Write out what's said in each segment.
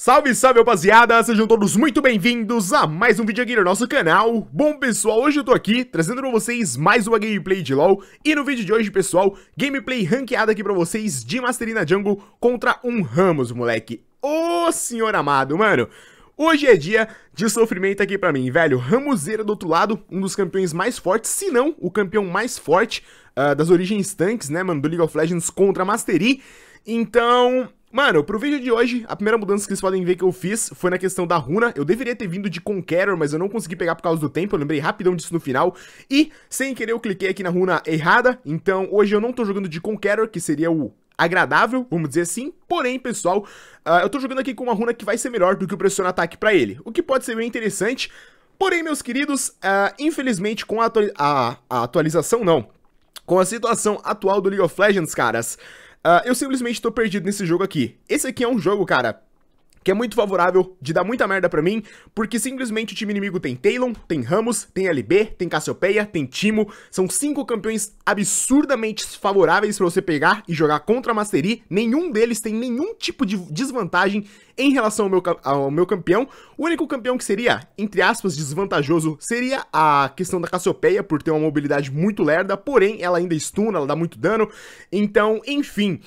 Salve, salve, rapaziada! Sejam todos muito bem-vindos a mais um vídeo aqui no nosso canal. Bom, pessoal, hoje eu tô aqui trazendo pra vocês mais uma gameplay de LoL. E no vídeo de hoje, pessoal, gameplay ranqueada aqui pra vocês de Masterina Jungle contra um Ramos, moleque. Ô, oh, senhor amado, mano! Hoje é dia de sofrimento aqui pra mim, velho. Ramuseira do outro lado, um dos campeões mais fortes, se não o campeão mais forte uh, das origens tanques, né, mano, do League of Legends contra Mastery. Então, Mano, pro vídeo de hoje, a primeira mudança que vocês podem ver que eu fiz foi na questão da runa. Eu deveria ter vindo de Conqueror, mas eu não consegui pegar por causa do tempo, eu lembrei rapidão disso no final. E, sem querer, eu cliquei aqui na runa errada, então hoje eu não tô jogando de Conqueror, que seria o agradável, vamos dizer assim. Porém, pessoal, uh, eu tô jogando aqui com uma runa que vai ser melhor do que o pressionar ataque pra ele, o que pode ser bem interessante. Porém, meus queridos, uh, infelizmente com a, a, a atualização, não, com a situação atual do League of Legends, caras... Ah, eu simplesmente tô perdido nesse jogo aqui. Esse aqui é um jogo, cara, que é muito favorável de dar muita merda para mim, porque simplesmente o time inimigo tem Taylon, tem Ramos, tem LB, tem Cassiopeia, tem Timo, são cinco campeões absurdamente favoráveis para você pegar e jogar contra a Mastery, nenhum deles tem nenhum tipo de desvantagem em relação ao meu, ao meu campeão, o único campeão que seria, entre aspas, desvantajoso seria a questão da Cassiopeia, por ter uma mobilidade muito lerda, porém ela ainda estuna, ela dá muito dano, então, enfim...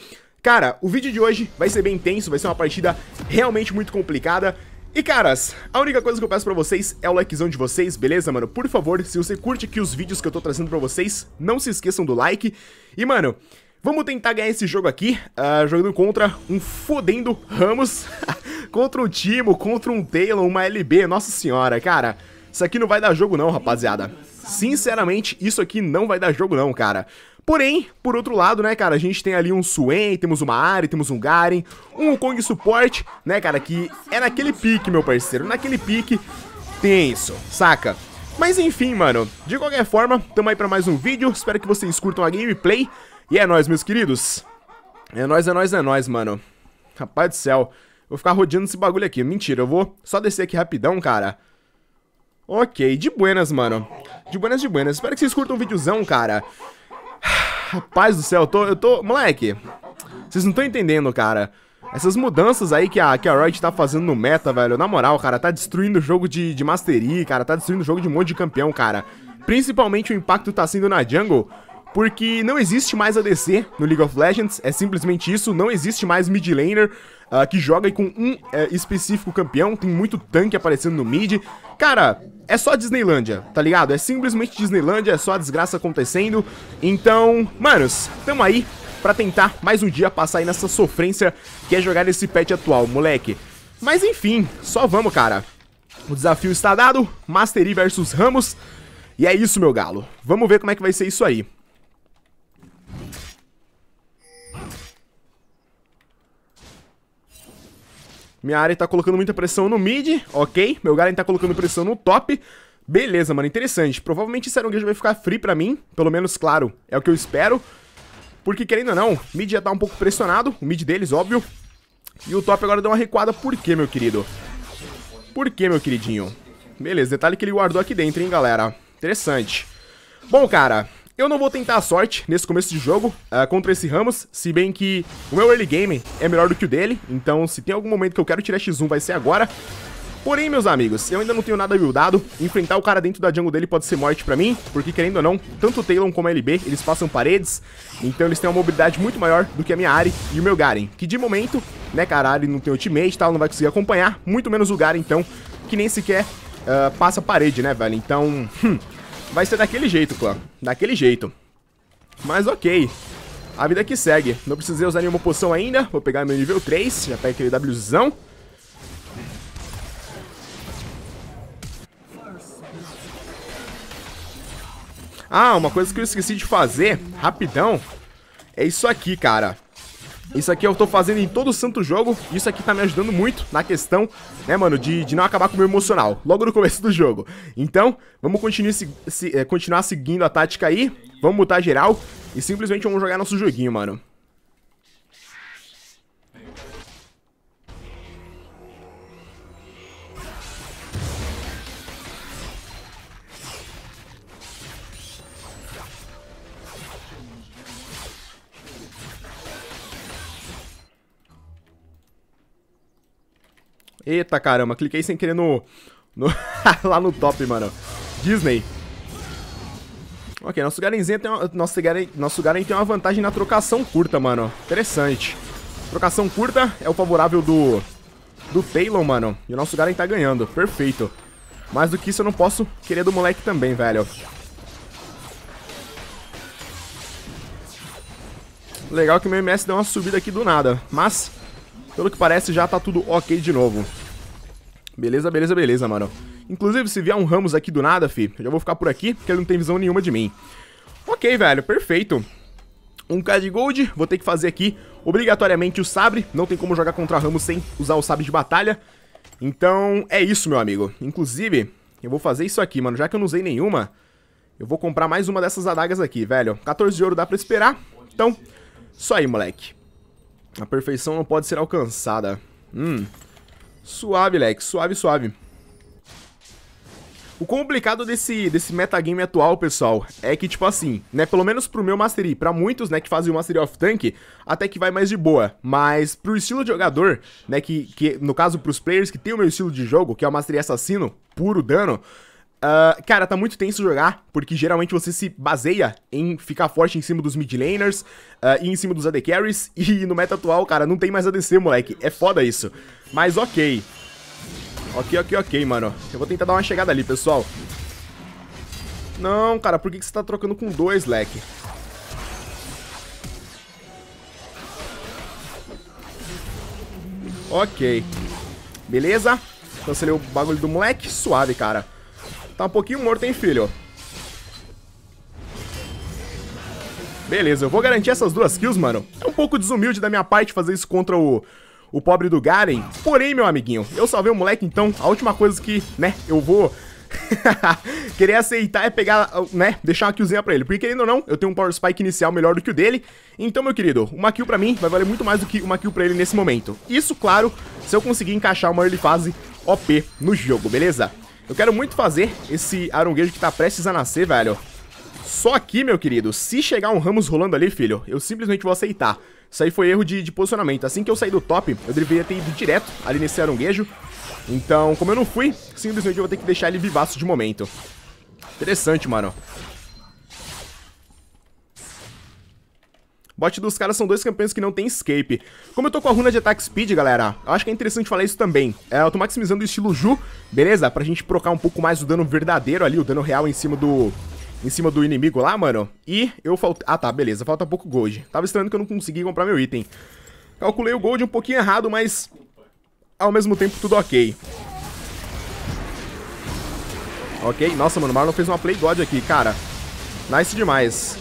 Cara, o vídeo de hoje vai ser bem intenso, vai ser uma partida realmente muito complicada. E caras, a única coisa que eu peço pra vocês é o likezão de vocês, beleza, mano? Por favor, se você curte aqui os vídeos que eu tô trazendo pra vocês, não se esqueçam do like. E, mano, vamos tentar ganhar esse jogo aqui, uh, jogando contra um fodendo Ramos, contra um Timo, contra um Taylor, uma LB, nossa senhora, cara. Isso aqui não vai dar jogo não, rapaziada. Sinceramente, isso aqui não vai dar jogo não, cara. Porém, por outro lado, né, cara, a gente tem ali um Suen, temos uma Ari, temos um Garen, um Kong suporte, né, cara, que é naquele pique, meu parceiro, naquele pique tenso, saca? Mas enfim, mano, de qualquer forma, tamo aí pra mais um vídeo, espero que vocês curtam a gameplay, e é nóis, meus queridos. É nóis, é nóis, é nóis, mano. Rapaz do céu, vou ficar rodeando esse bagulho aqui, mentira, eu vou só descer aqui rapidão, cara. Ok, de buenas, mano. De buenas, de buenas, espero que vocês curtam o videozão, cara. Rapaz do céu, eu tô. Eu tô moleque, vocês não estão entendendo, cara. Essas mudanças aí que a, que a Riot tá fazendo no meta, velho, na moral, cara, tá destruindo o jogo de, de Mastery, cara, tá destruindo o jogo de um monte de campeão, cara. Principalmente o impacto tá sendo na jungle, porque não existe mais ADC no League of Legends, é simplesmente isso, não existe mais mid laner, uh, que joga aí com um é, específico campeão, tem muito tanque aparecendo no mid. Cara, é só Disneylândia, tá ligado? É simplesmente Disneylândia, é só a desgraça acontecendo. Então, manos, tamo aí pra tentar mais um dia passar aí nessa sofrência que é jogar nesse patch atual, moleque. Mas enfim, só vamos, cara. O desafio está dado, Mastery versus Ramos. E é isso, meu galo. Vamos ver como é que vai ser isso aí. Minha área tá colocando muita pressão no mid, ok. Meu Garen tá colocando pressão no top. Beleza, mano, interessante. Provavelmente esse Erongage vai ficar free pra mim. Pelo menos, claro, é o que eu espero. Porque, querendo ou não, mid já tá um pouco pressionado. O mid deles, óbvio. E o top agora deu uma recuada. Por quê, meu querido? Por quê, meu queridinho? Beleza, detalhe que ele guardou aqui dentro, hein, galera. Interessante. Bom, cara, eu não vou tentar a sorte nesse começo de jogo uh, contra esse Ramos, se bem que o meu early game é melhor do que o dele, então se tem algum momento que eu quero tirar X1 vai ser agora. Porém, meus amigos, eu ainda não tenho nada buildado, enfrentar o cara dentro da jungle dele pode ser morte pra mim, porque querendo ou não, tanto o Talon como a LB, eles passam paredes, então eles têm uma mobilidade muito maior do que a minha Ari e o meu Garen, que de momento, né, caralho, não tem ultimate e tal, não vai conseguir acompanhar, muito menos o Garen, então, que nem sequer uh, passa parede, né, velho, então... Hum, vai ser daquele jeito, clã. Daquele jeito. Mas ok. A vida que segue. Não precisei usar nenhuma poção ainda. Vou pegar meu nível 3. Já pega aquele Wzão. Ah, uma coisa que eu esqueci de fazer, rapidão, é isso aqui, cara. Isso aqui eu tô fazendo em todo santo jogo. Isso aqui tá me ajudando muito na questão, né, mano, de, de não acabar com o meu emocional. Logo no começo do jogo. Então, vamos continuar, se, se, é, continuar seguindo a tática aí. Vamos mudar geral. E simplesmente vamos jogar nosso joguinho, mano. Eita caramba, cliquei sem querer no... no lá no top, mano. Disney. Ok, nosso Garenzinho tem uma, nosso, Garen, nosso Garen tem uma vantagem na trocação curta, mano. Interessante. Trocação curta é o favorável do... Do Talon, mano. E o nosso Garen tá ganhando. Perfeito. Mais do que isso, eu não posso querer do moleque também, velho. Legal que meu MS deu uma subida aqui do nada. Mas pelo que parece, já tá tudo ok de novo. Beleza, beleza, beleza, mano. Inclusive, se vier um Ramos aqui do nada, fi, eu já vou ficar por aqui, porque ele não tem visão nenhuma de mim. Ok, velho, perfeito. Um k de gold, vou ter que fazer aqui obrigatoriamente o sabre, não tem como jogar contra Ramos sem usar o sabre de batalha. Então, é isso, meu amigo. Inclusive, eu vou fazer isso aqui, mano, já que eu não usei nenhuma, eu vou comprar mais uma dessas adagas aqui, velho. 14 de ouro dá pra esperar, então, só aí, moleque. A perfeição não pode ser alcançada. Hum. Suave, Lex. Suave, suave. O complicado desse, desse metagame atual, pessoal, é que, tipo assim, né, pelo menos pro meu Mastery, pra muitos, né, que fazem o Mastery of Tank, até que vai mais de boa, mas pro estilo de jogador, né, que, que no caso pros players que tem o meu estilo de jogo, que é o Mastery Assassino, puro dano, Uh, cara, tá muito tenso jogar, porque geralmente você se baseia em ficar forte em cima dos mid laners uh, e em cima dos AD carries, e no meta atual, cara, não tem mais ADC, moleque. É foda isso. Mas ok. Ok, ok, ok, mano. Eu vou tentar dar uma chegada ali, pessoal. Não, cara, por que, que você tá trocando com dois, leque? Ok. Beleza. Cancelei o bagulho do moleque. Suave, cara. Tá um pouquinho morto, hein, filho? Beleza, eu vou garantir essas duas kills, mano. É um pouco desumilde da minha parte fazer isso contra o, o pobre do Garen. Porém, meu amiguinho, eu salvei o moleque, então a última coisa que, né, eu vou... Querer aceitar é pegar, né, deixar uma killzinha pra ele Porque querendo ou não, eu tenho um Power Spike inicial melhor do que o dele Então, meu querido, uma kill pra mim vai valer muito mais do que uma kill pra ele nesse momento Isso, claro, se eu conseguir encaixar uma early fase OP no jogo, beleza? Eu quero muito fazer esse aronguejo que tá prestes a nascer, velho. Só aqui, meu querido, se chegar um Ramos rolando ali, filho, eu simplesmente vou aceitar. Isso aí foi erro de, de posicionamento. Assim que eu saí do top, eu deveria ter ido direto ali nesse aronguejo. Então, como eu não fui, simplesmente eu vou ter que deixar ele vivaço de momento. Interessante, mano. Bot dos caras são dois campeões que não tem escape. Como eu tô com a runa de ataque speed, galera, eu acho que é interessante falar isso também. É, eu tô maximizando o estilo Ju, beleza? Pra gente procar um pouco mais o dano verdadeiro ali, o dano real em cima do... Em cima do inimigo lá, mano. E eu falta... Ah, tá, beleza. Falta pouco gold. Tava estranho que eu não consegui comprar meu item. Calculei o gold um pouquinho errado, mas... Ao mesmo tempo, tudo ok. Ok, nossa, mano, o Marlon fez uma play god aqui, cara. Nice demais.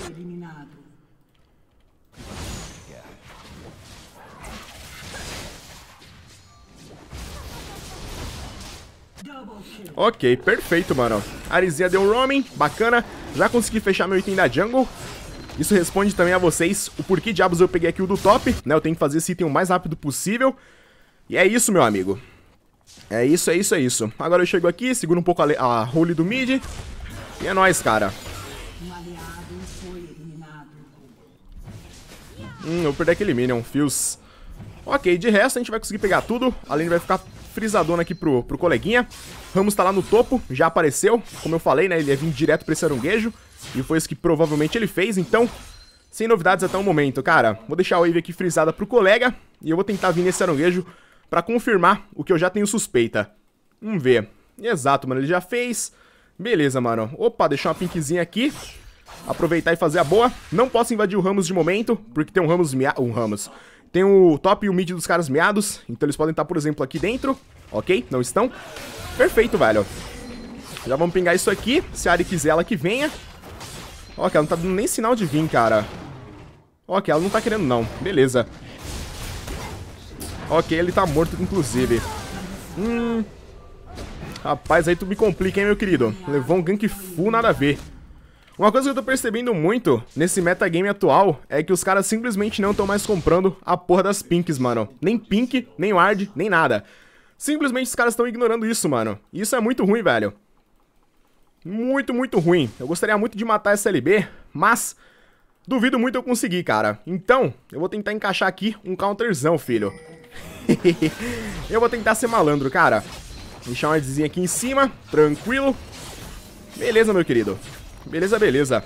Ok, perfeito, mano. Arizia deu roaming, bacana. Já consegui fechar meu item da jungle. Isso responde também a vocês o porquê diabos eu peguei aqui o do top, né? Eu tenho que fazer esse item o mais rápido possível. E é isso, meu amigo. É isso, é isso, é isso. Agora eu chego aqui, seguro um pouco a, a role do mid. E é nóis, cara. Hum, eu perdi aquele Minion, Fios. Ok, de resto a gente vai conseguir pegar tudo. A lane vai ficar frisadona aqui pro, pro coleguinha. Ramos tá lá no topo, já apareceu. Como eu falei, né? Ele ia vir direto pra esse aranguejo. E foi isso que provavelmente ele fez, então... Sem novidades até o momento, cara. Vou deixar a wave aqui frisada pro colega. E eu vou tentar vir nesse aranguejo pra confirmar o que eu já tenho suspeita. Vamos ver. Exato, mano. Ele já fez. Beleza, mano. Opa, deixar uma pinkzinha aqui. Aproveitar e fazer a boa. Não posso invadir o Ramos de momento, porque tem um Ramos... Um Ramos. Tem o top e o mid dos caras meados, então eles podem estar, por exemplo, aqui dentro, ok? Não estão? Perfeito, velho. Já vamos pingar isso aqui, se a Ari quiser ela que venha. Ok, ela não tá dando nem sinal de vir, cara. Ok, ela não tá querendo não, beleza. Ok, ele tá morto, inclusive. Hum... Rapaz, aí tu me complica, hein, meu querido. Levou um gank full, nada a ver. Uma coisa que eu tô percebendo muito nesse metagame atual é que os caras simplesmente não estão mais comprando a porra das pinks, mano. Nem pink, nem ward, nem nada. Simplesmente os caras estão ignorando isso, mano. E isso é muito ruim, velho. Muito, muito ruim. Eu gostaria muito de matar essa LB, mas duvido muito eu conseguir, cara. Então, eu vou tentar encaixar aqui um counterzão, filho. eu vou tentar ser malandro, cara. Deixar uma dizinha aqui em cima, tranquilo. Beleza, meu querido. Beleza, beleza.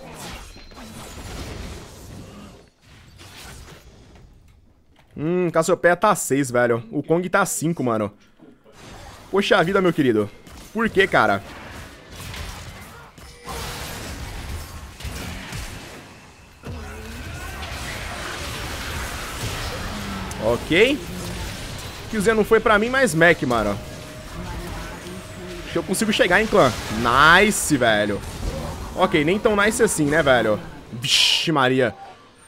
Hum, Cassiopeia tá 6, velho. O Kong tá 5, mano. Poxa vida, meu querido. Por que, cara? Ok. Killzinha não foi pra mim, mas Mac, mano. Acho que eu consigo chegar, em clã. Nice, velho. Ok, nem tão nice assim, né, velho? Vixe Maria.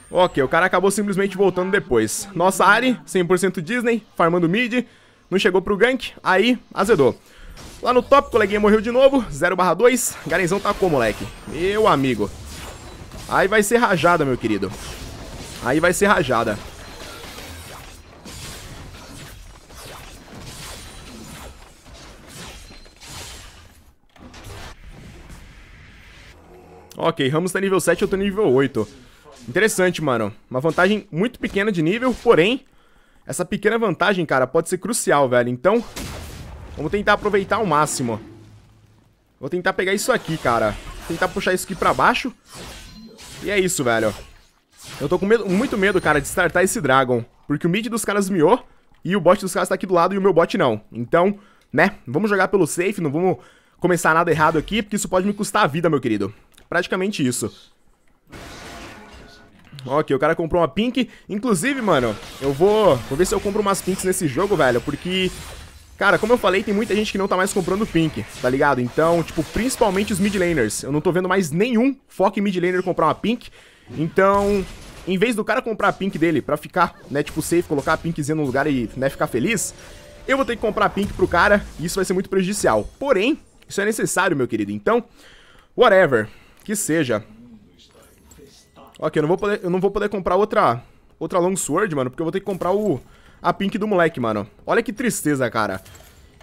Ok, o cara acabou simplesmente voltando depois. Nossa Ari, 100% Disney, farmando mid. Não chegou pro gank, aí azedou. Lá no top, o coleguinha morreu de novo, 0 2. Garenzão tacou, tá moleque. Meu amigo. Aí vai ser rajada, meu querido. Aí vai ser rajada. Ok, Ramos tá nível 7, eu tô nível 8. Interessante, mano. Uma vantagem muito pequena de nível, porém... Essa pequena vantagem, cara, pode ser crucial, velho. Então, vamos tentar aproveitar ao máximo. Vou tentar pegar isso aqui, cara. Tentar puxar isso aqui pra baixo. E é isso, velho. Eu tô com medo, muito medo, cara, de startar esse Dragon. Porque o mid dos caras miou e o bot dos caras tá aqui do lado e o meu bot não. Então, né, vamos jogar pelo safe, não vamos começar nada errado aqui, porque isso pode me custar a vida, meu querido praticamente isso. Ok, o cara comprou uma pink. Inclusive, mano, eu vou... Vou ver se eu compro umas pinks nesse jogo, velho, porque... Cara, como eu falei, tem muita gente que não tá mais comprando pink, tá ligado? Então, tipo, principalmente os mid laners. Eu não tô vendo mais nenhum foco em mid laner comprar uma pink. Então, em vez do cara comprar a pink dele pra ficar, né, tipo, safe, colocar a pinkzinha no lugar e, né, ficar feliz, eu vou ter que comprar a pink pro cara e isso vai ser muito prejudicial. Porém, isso é necessário, meu querido. Então, whatever. Que seja. Ok, eu não vou poder, eu não vou poder comprar outra, outra Longsword, mano, porque eu vou ter que comprar o, a Pink do moleque, mano. Olha que tristeza, cara.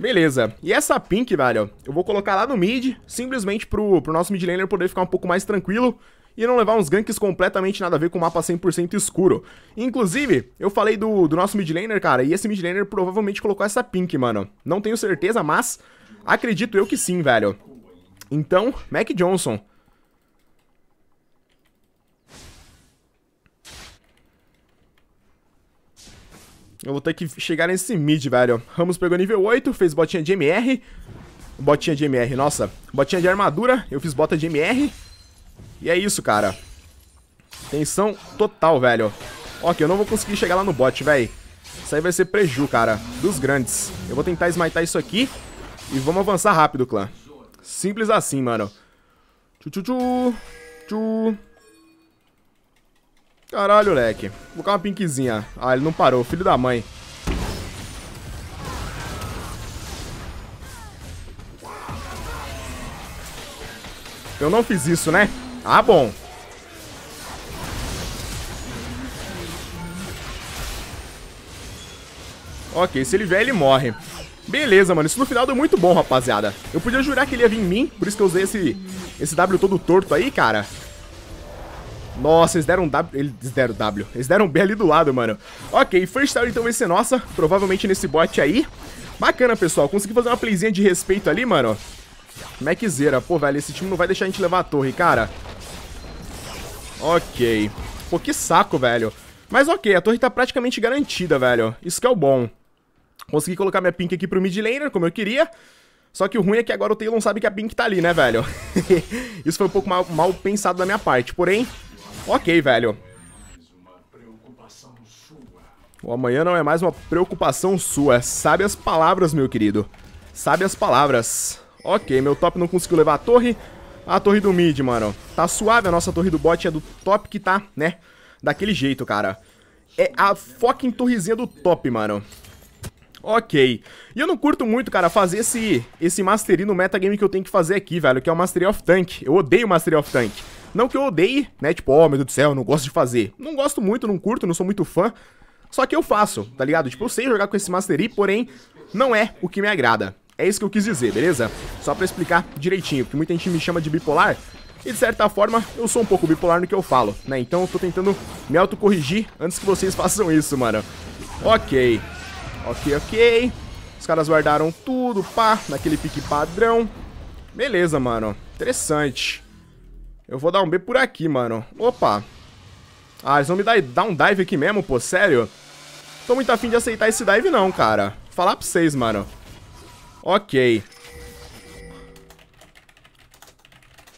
Beleza. E essa Pink, velho, eu vou colocar lá no mid, simplesmente pro, pro nosso mid laner poder ficar um pouco mais tranquilo e não levar uns ganks completamente nada a ver com o mapa 100% escuro. Inclusive, eu falei do, do nosso mid laner, cara, e esse mid laner provavelmente colocou essa Pink, mano. Não tenho certeza, mas acredito eu que sim, velho. Então, Mac Johnson... Eu vou ter que chegar nesse mid, velho. Ramos pegou nível 8, fez botinha de MR. Botinha de MR, nossa. Botinha de armadura, eu fiz bota de MR. E é isso, cara. Tensão total, velho. Ok, eu não vou conseguir chegar lá no bot, velho. Isso aí vai ser preju, cara. Dos grandes. Eu vou tentar smitar isso aqui. E vamos avançar rápido, clã. Simples assim, mano. Tchu, tchu, tchu. Tchu. Caralho, leque. Vou colocar uma pinkzinha. Ah, ele não parou. Filho da mãe. Eu não fiz isso, né? Ah, bom. Ok, se ele vier, ele morre. Beleza, mano. Isso no final deu muito bom, rapaziada. Eu podia jurar que ele ia vir em mim, por isso que eu usei esse, esse W todo torto aí, cara. Nossa, eles deram W. Eles deram W. Eles deram B ali do lado, mano. Ok, first tower então vai ser é nossa. Provavelmente nesse bot aí. Bacana, pessoal. Consegui fazer uma playzinha de respeito ali, mano. Maczeira. Pô, velho, esse time não vai deixar a gente levar a torre, cara. Ok. Pô, que saco, velho. Mas ok, a torre tá praticamente garantida, velho. Isso que é o bom. Consegui colocar minha pink aqui pro mid laner, como eu queria. Só que o ruim é que agora o Taylor sabe que a pink tá ali, né, velho? Isso foi um pouco mal, mal pensado da minha parte. Porém, Ok, velho. O amanhã não é mais uma preocupação sua. Sabe as palavras, meu querido. Sabe as palavras. Ok, meu top não conseguiu levar a torre. A torre do mid, mano. Tá suave a nossa torre do bot. É do top que tá, né? Daquele jeito, cara. É a fucking torrezinha do top, mano. Ok. E eu não curto muito, cara, fazer esse, esse mastery no metagame que eu tenho que fazer aqui, velho. Que é o Mastery of Tank. Eu odeio Mastery of Tank. Não que eu odeie, né? Tipo, ó, oh, meu Deus do céu, não gosto de fazer. Não gosto muito, não curto, não sou muito fã. Só que eu faço, tá ligado? Tipo, eu sei jogar com esse Master porém, não é o que me agrada. É isso que eu quis dizer, beleza? Só pra explicar direitinho, porque muita gente me chama de bipolar, e de certa forma, eu sou um pouco bipolar no que eu falo, né? Então eu tô tentando me autocorrigir antes que vocês façam isso, mano. Ok. Ok, ok. Os caras guardaram tudo, pá, naquele pique padrão. Beleza, mano. Interessante. Eu vou dar um B por aqui, mano. Opa. Ah, eles vão me dar, dar um dive aqui mesmo, pô, sério? Tô muito afim de aceitar esse dive não, cara. Vou falar pra vocês, mano. Ok.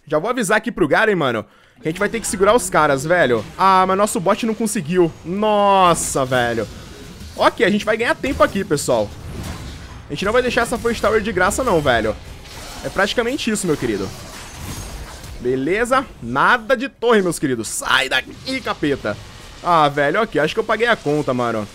Já vou avisar aqui pro Garen, mano, que a gente vai ter que segurar os caras, velho. Ah, mas nosso bot não conseguiu. Nossa, velho. Ok, a gente vai ganhar tempo aqui, pessoal. A gente não vai deixar essa First Tower de graça não, velho. É praticamente isso, meu querido. Beleza? Nada de torre, meus queridos. Sai daqui, capeta. Ah, velho, aqui. Okay. Acho que eu paguei a conta, mano.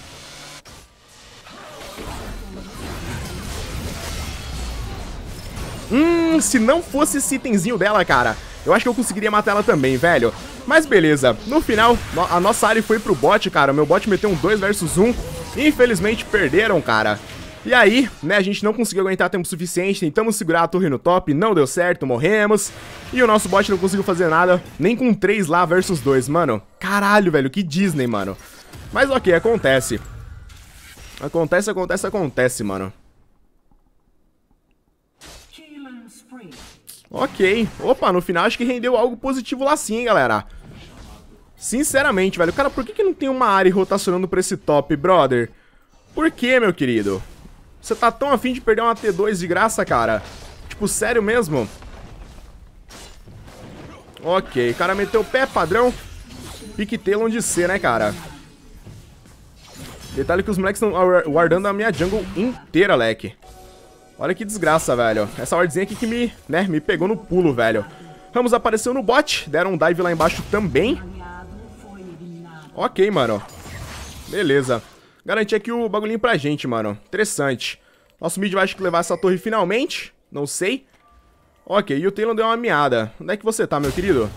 Hum, se não fosse esse itemzinho dela, cara, eu acho que eu conseguiria matar ela também, velho. Mas beleza, no final, a nossa área foi pro bot, cara. meu bot meteu um 2 versus 1. Infelizmente perderam, cara. E aí, né, a gente não conseguiu aguentar tempo suficiente, tentamos segurar a torre no top, não deu certo, morremos. E o nosso bot não conseguiu fazer nada, nem com 3 lá versus 2, mano. Caralho, velho, que Disney, mano. Mas ok, acontece. Acontece, acontece, acontece, mano. Ok. Opa, no final acho que rendeu algo positivo lá sim, hein, galera. Sinceramente, velho. Cara, por que, que não tem uma área rotacionando pra esse top, brother? Por que, meu querido? Você tá tão afim de perder uma T2 de graça, cara? Tipo, sério mesmo? Ok, o cara meteu o pé padrão. Piquetelo onde ser, né, cara? Detalhe que os moleques estão guardando a minha jungle inteira, leque. Olha que desgraça, velho. Essa wardzinha aqui que me, né, me pegou no pulo, velho. Ramos apareceu no bot, deram um dive lá embaixo também. Ok, mano. Beleza. Garantir aqui o bagulhinho pra gente, mano. Interessante. Nosso mid vai acho que levar essa torre finalmente. Não sei. Ok, e o Taylor deu uma meada. Onde é que você tá, meu querido?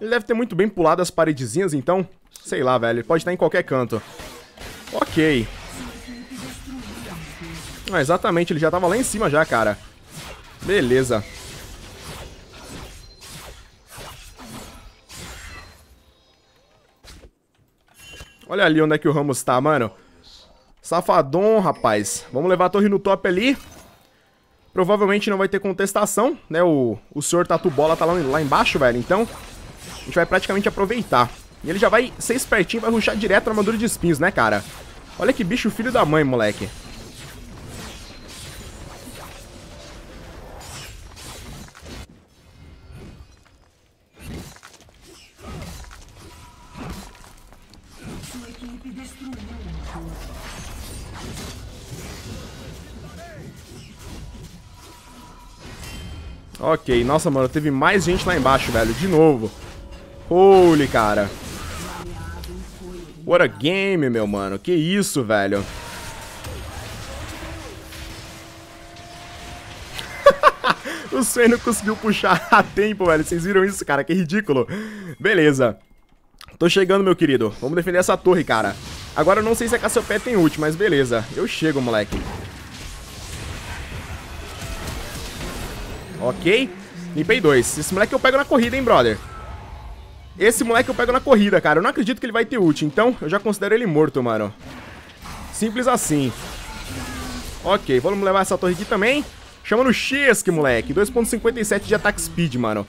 Ele deve ter muito bem pulado as paredezinhas, então. Sei lá, velho. Ele pode estar em qualquer canto. Ok. Ah, exatamente. Ele já tava lá em cima já, cara. Beleza. Olha ali onde é que o Ramos tá, mano. Safadão, rapaz. Vamos levar a torre no top ali. Provavelmente não vai ter contestação, né? O, o senhor Tatu Bola tá lá, lá embaixo, velho. Então, a gente vai praticamente aproveitar. E ele já vai ser espertinho, vai ruxar direto na armadura de espinhos, né, cara? Olha que bicho filho da mãe, moleque. Ok, nossa, mano, teve mais gente lá embaixo, velho, de novo. Holy, cara. What a game, meu mano. Que isso, velho. o não conseguiu puxar a tempo, velho. Vocês viram isso, cara? Que ridículo. Beleza. Tô chegando, meu querido. Vamos defender essa torre, cara. Agora eu não sei se a é Cassiopeia tem ult, mas beleza. Eu chego, moleque. ok? Limpei dois. Esse moleque eu pego na corrida, hein, brother? Esse moleque eu pego na corrida, cara. Eu não acredito que ele vai ter ult, então eu já considero ele morto, mano. Simples assim. Ok, vamos levar essa torre aqui também. Chama no Chesk, moleque. 2.57 de ataque speed, mano.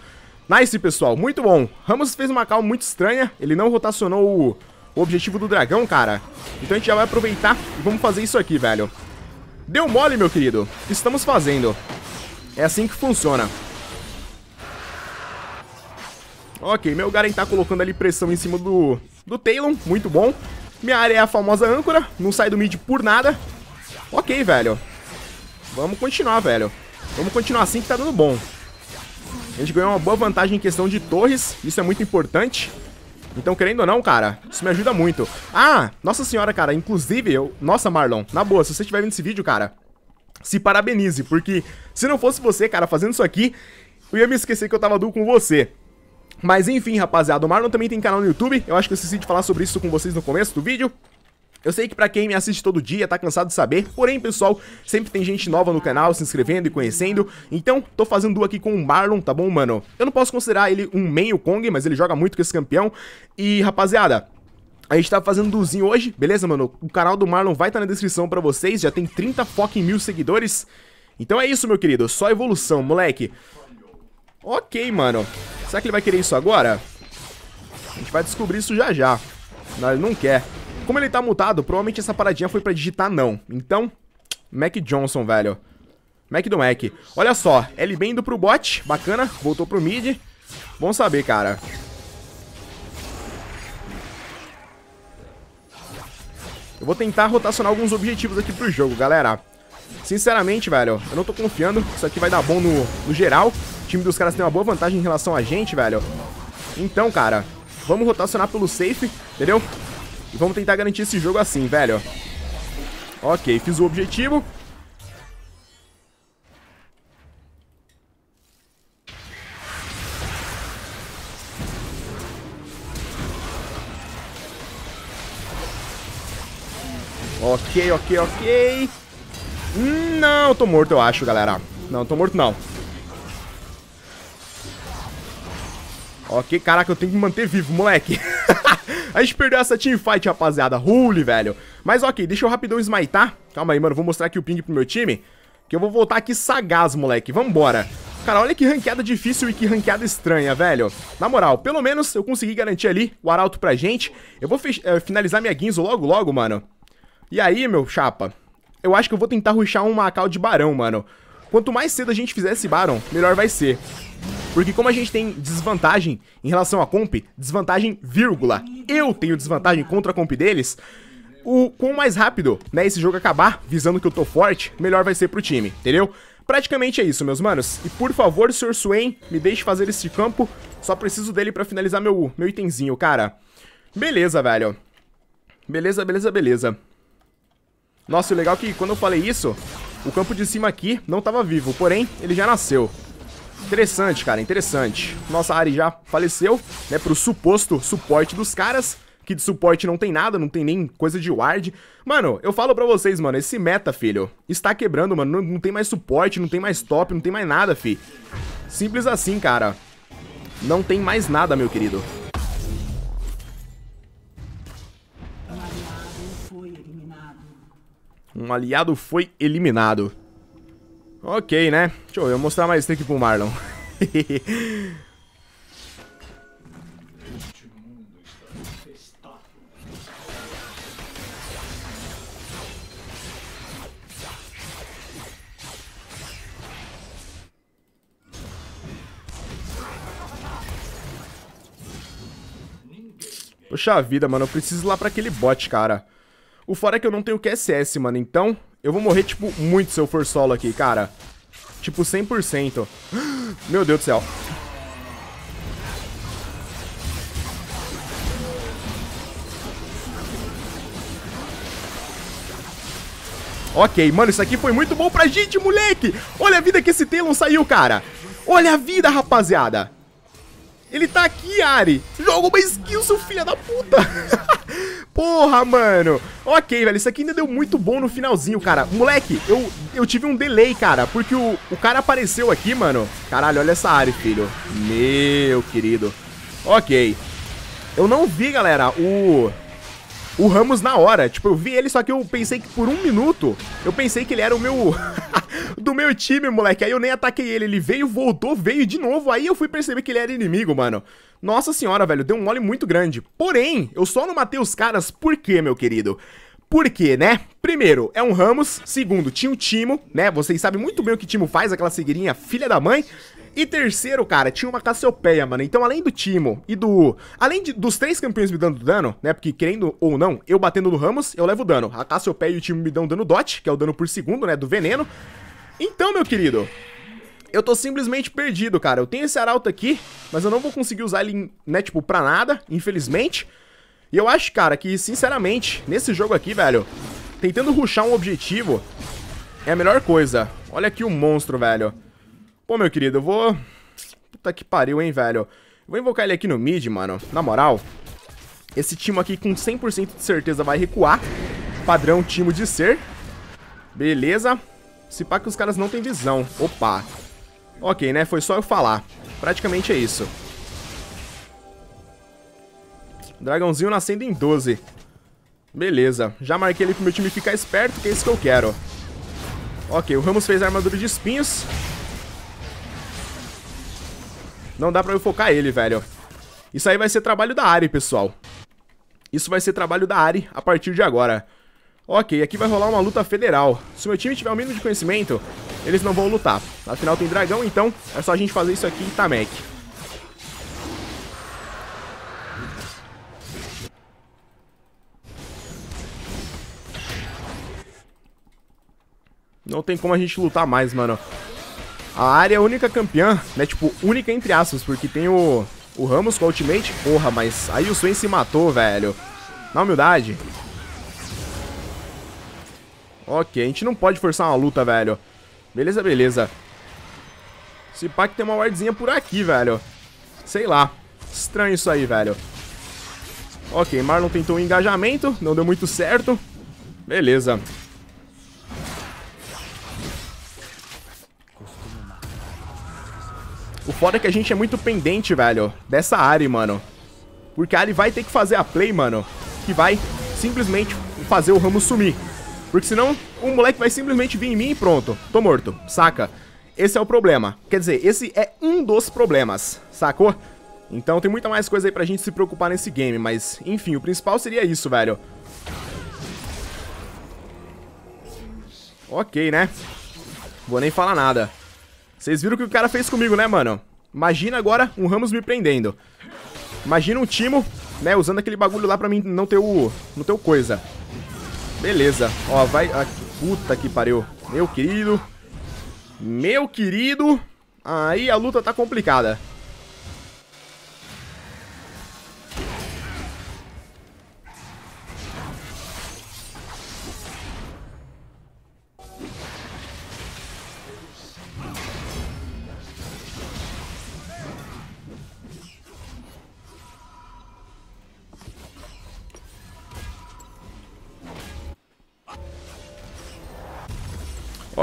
Nice, pessoal. Muito bom. Ramos fez uma calma muito estranha. Ele não rotacionou o objetivo do dragão, cara. Então a gente já vai aproveitar e vamos fazer isso aqui, velho. Deu mole, meu querido. Estamos fazendo. É assim que funciona. Ok, meu Garen tá colocando ali pressão em cima do, do Talon, muito bom. Minha área é a famosa âncora, não sai do mid por nada. Ok, velho. Vamos continuar, velho. Vamos continuar assim que tá dando bom. A gente ganhou uma boa vantagem em questão de torres, isso é muito importante. Então, querendo ou não, cara, isso me ajuda muito. Ah, nossa senhora, cara, inclusive, eu... Nossa, Marlon, na boa, se você estiver vendo esse vídeo, cara, se parabenize, porque se não fosse você, cara, fazendo isso aqui, eu ia me esquecer que eu tava duro com você. Mas enfim, rapaziada, o Marlon também tem canal no YouTube, eu acho que eu esqueci de falar sobre isso com vocês no começo do vídeo. Eu sei que pra quem me assiste todo dia tá cansado de saber, porém, pessoal, sempre tem gente nova no canal se inscrevendo e conhecendo, então tô fazendo duo aqui com o Marlon, tá bom, mano? Eu não posso considerar ele um meio Kong, mas ele joga muito com esse campeão, e rapaziada... A gente tá fazendo duzinho hoje, beleza, mano? O canal do Marlon vai estar tá na descrição pra vocês, já tem 30 fucking mil seguidores. Então é isso, meu querido, só evolução, moleque. Ok, mano. Será que ele vai querer isso agora? A gente vai descobrir isso já já. Não, ele não quer. Como ele tá mutado, provavelmente essa paradinha foi pra digitar não. Então, Mac Johnson, velho. Mac do Mac. Olha só, LB indo pro bot, bacana, voltou pro mid. Bom saber, cara. Eu vou tentar rotacionar alguns objetivos aqui pro jogo, galera. Sinceramente, velho, eu não tô confiando. Isso aqui vai dar bom no, no geral. O time dos caras tem uma boa vantagem em relação a gente, velho. Então, cara, vamos rotacionar pelo safe, entendeu? E vamos tentar garantir esse jogo assim, velho. Ok, fiz o objetivo. Ok, ok, ok. Não, tô morto, eu acho, galera. Não, tô morto não. Ok, caraca, eu tenho que me manter vivo, moleque. a gente perdeu essa teamfight, rapaziada. Holy, velho. Mas ok, deixa eu rapidão smitar. Tá? Calma aí, mano, vou mostrar aqui o ping pro meu time. Que eu vou voltar aqui sagaz, moleque. Vambora. Cara, olha que ranqueada difícil e que ranqueada estranha, velho. Na moral, pelo menos eu consegui garantir ali o arauto pra gente. Eu vou eh, finalizar minha guinzo logo, logo, mano. E aí, meu chapa, eu acho que eu vou tentar ruxar um Macau de Barão, mano. Quanto mais cedo a gente fizer esse Barão, melhor vai ser. Porque como a gente tem desvantagem em relação à comp, desvantagem vírgula, eu tenho desvantagem contra a comp deles, o quão mais rápido, né, esse jogo acabar, visando que eu tô forte, melhor vai ser pro time, entendeu? Praticamente é isso, meus manos. E por favor, Sr. Swain, me deixe fazer este campo. Só preciso dele pra finalizar meu, meu itemzinho, cara. Beleza, velho. Beleza, beleza, beleza. Nossa, o legal é que quando eu falei isso, o campo de cima aqui não tava vivo, porém, ele já nasceu. Interessante, cara, interessante. Nossa Ari já faleceu, né, pro suposto suporte dos caras, que de suporte não tem nada, não tem nem coisa de ward. Mano, eu falo pra vocês, mano, esse meta, filho, está quebrando, mano, não, não tem mais suporte, não tem mais top, não tem mais nada, fi. Simples assim, cara. Não tem mais nada, meu querido. Um aliado foi eliminado. Ok, né? Deixa eu mostrar mais isso aqui pro Marlon. Poxa vida, mano, eu preciso ir lá pra aquele bot, cara. O fora é que eu não tenho QSS, mano, então eu vou morrer, tipo, muito se eu for solo aqui, cara. Tipo, 100%. Meu Deus do céu. Ok, mano, isso aqui foi muito bom pra gente, moleque! Olha a vida que esse Talon saiu, cara! Olha a vida, rapaziada! Ele tá aqui, Ari! Joga uma skill, seu filho da puta! Porra, mano. Ok, velho, isso aqui ainda deu muito bom no finalzinho, cara. Moleque, eu, eu tive um delay, cara, porque o, o cara apareceu aqui, mano. Caralho, olha essa área, filho. Meu querido. Ok. Eu não vi, galera, o... O Ramos na hora, tipo, eu vi ele, só que eu pensei que por um minuto, eu pensei que ele era o meu, do meu time, moleque, aí eu nem ataquei ele, ele veio, voltou, veio de novo, aí eu fui perceber que ele era inimigo, mano. Nossa senhora, velho, deu um mole muito grande. Porém, eu só não matei os caras por quê, meu querido? Por quê, né? Primeiro, é um Ramos. Segundo, tinha o Timo, né? Vocês sabem muito bem o que Timo faz, aquela seguirinha filha da mãe. E terceiro, cara, tinha uma Cassiopeia, mano. Então, além do Timo e do... Além de, dos três campeões me dando dano, né? Porque, querendo ou não, eu batendo no Ramos, eu levo dano. A Cassiopeia e o Timo me dão dano dot, que é o dano por segundo, né? Do veneno. Então, meu querido, eu tô simplesmente perdido, cara. Eu tenho esse arauto aqui, mas eu não vou conseguir usar ele, né, tipo, pra nada, infelizmente. E eu acho, cara, que, sinceramente, nesse jogo aqui, velho, tentando ruxar um objetivo é a melhor coisa. Olha aqui o monstro, velho. Pô, meu querido, eu vou... Puta que pariu, hein, velho. vou invocar ele aqui no mid, mano. Na moral, esse time aqui com 100% de certeza vai recuar. Padrão time de ser. Beleza. Se pá que os caras não têm visão. Opa. Ok, né? Foi só eu falar. Praticamente é isso. Dragãozinho nascendo em 12. Beleza. Já marquei ele pro meu time ficar esperto, que é isso que eu quero. Ok, o Ramos fez a armadura de espinhos. Não dá pra eu focar ele, velho. Isso aí vai ser trabalho da Ari, pessoal. Isso vai ser trabalho da Ari a partir de agora. Ok, aqui vai rolar uma luta federal. Se meu time tiver o um mínimo de conhecimento, eles não vão lutar. Afinal tem dragão, então é só a gente fazer isso aqui em Tamek. Não tem como a gente lutar mais, mano. A área é a única campeã, né? Tipo, única entre aspas, porque tem o, o Ramos com a ultimate. Porra, mas aí o Swain se matou, velho. Na humildade. Ok, a gente não pode forçar uma luta, velho. Beleza, beleza. Se pack tem uma wardzinha por aqui, velho. Sei lá. Estranho isso aí, velho. Ok, Marlon tentou um engajamento. Não deu muito certo. Beleza. O foda é que a gente é muito pendente, velho, dessa área, mano. Porque a Ari vai ter que fazer a play, mano, que vai simplesmente fazer o Ramo sumir. Porque senão o um moleque vai simplesmente vir em mim e pronto, tô morto, saca? Esse é o problema. Quer dizer, esse é um dos problemas, sacou? Então tem muita mais coisa aí pra gente se preocupar nesse game, mas enfim, o principal seria isso, velho. Ok, né? Vou nem falar nada. Vocês viram o que o cara fez comigo, né, mano? Imagina agora um Ramos me prendendo. Imagina um Timo, né, usando aquele bagulho lá pra mim não ter o... não ter o coisa. Beleza. Ó, vai... Ah, puta que pariu. Meu querido. Meu querido. Aí a luta tá complicada.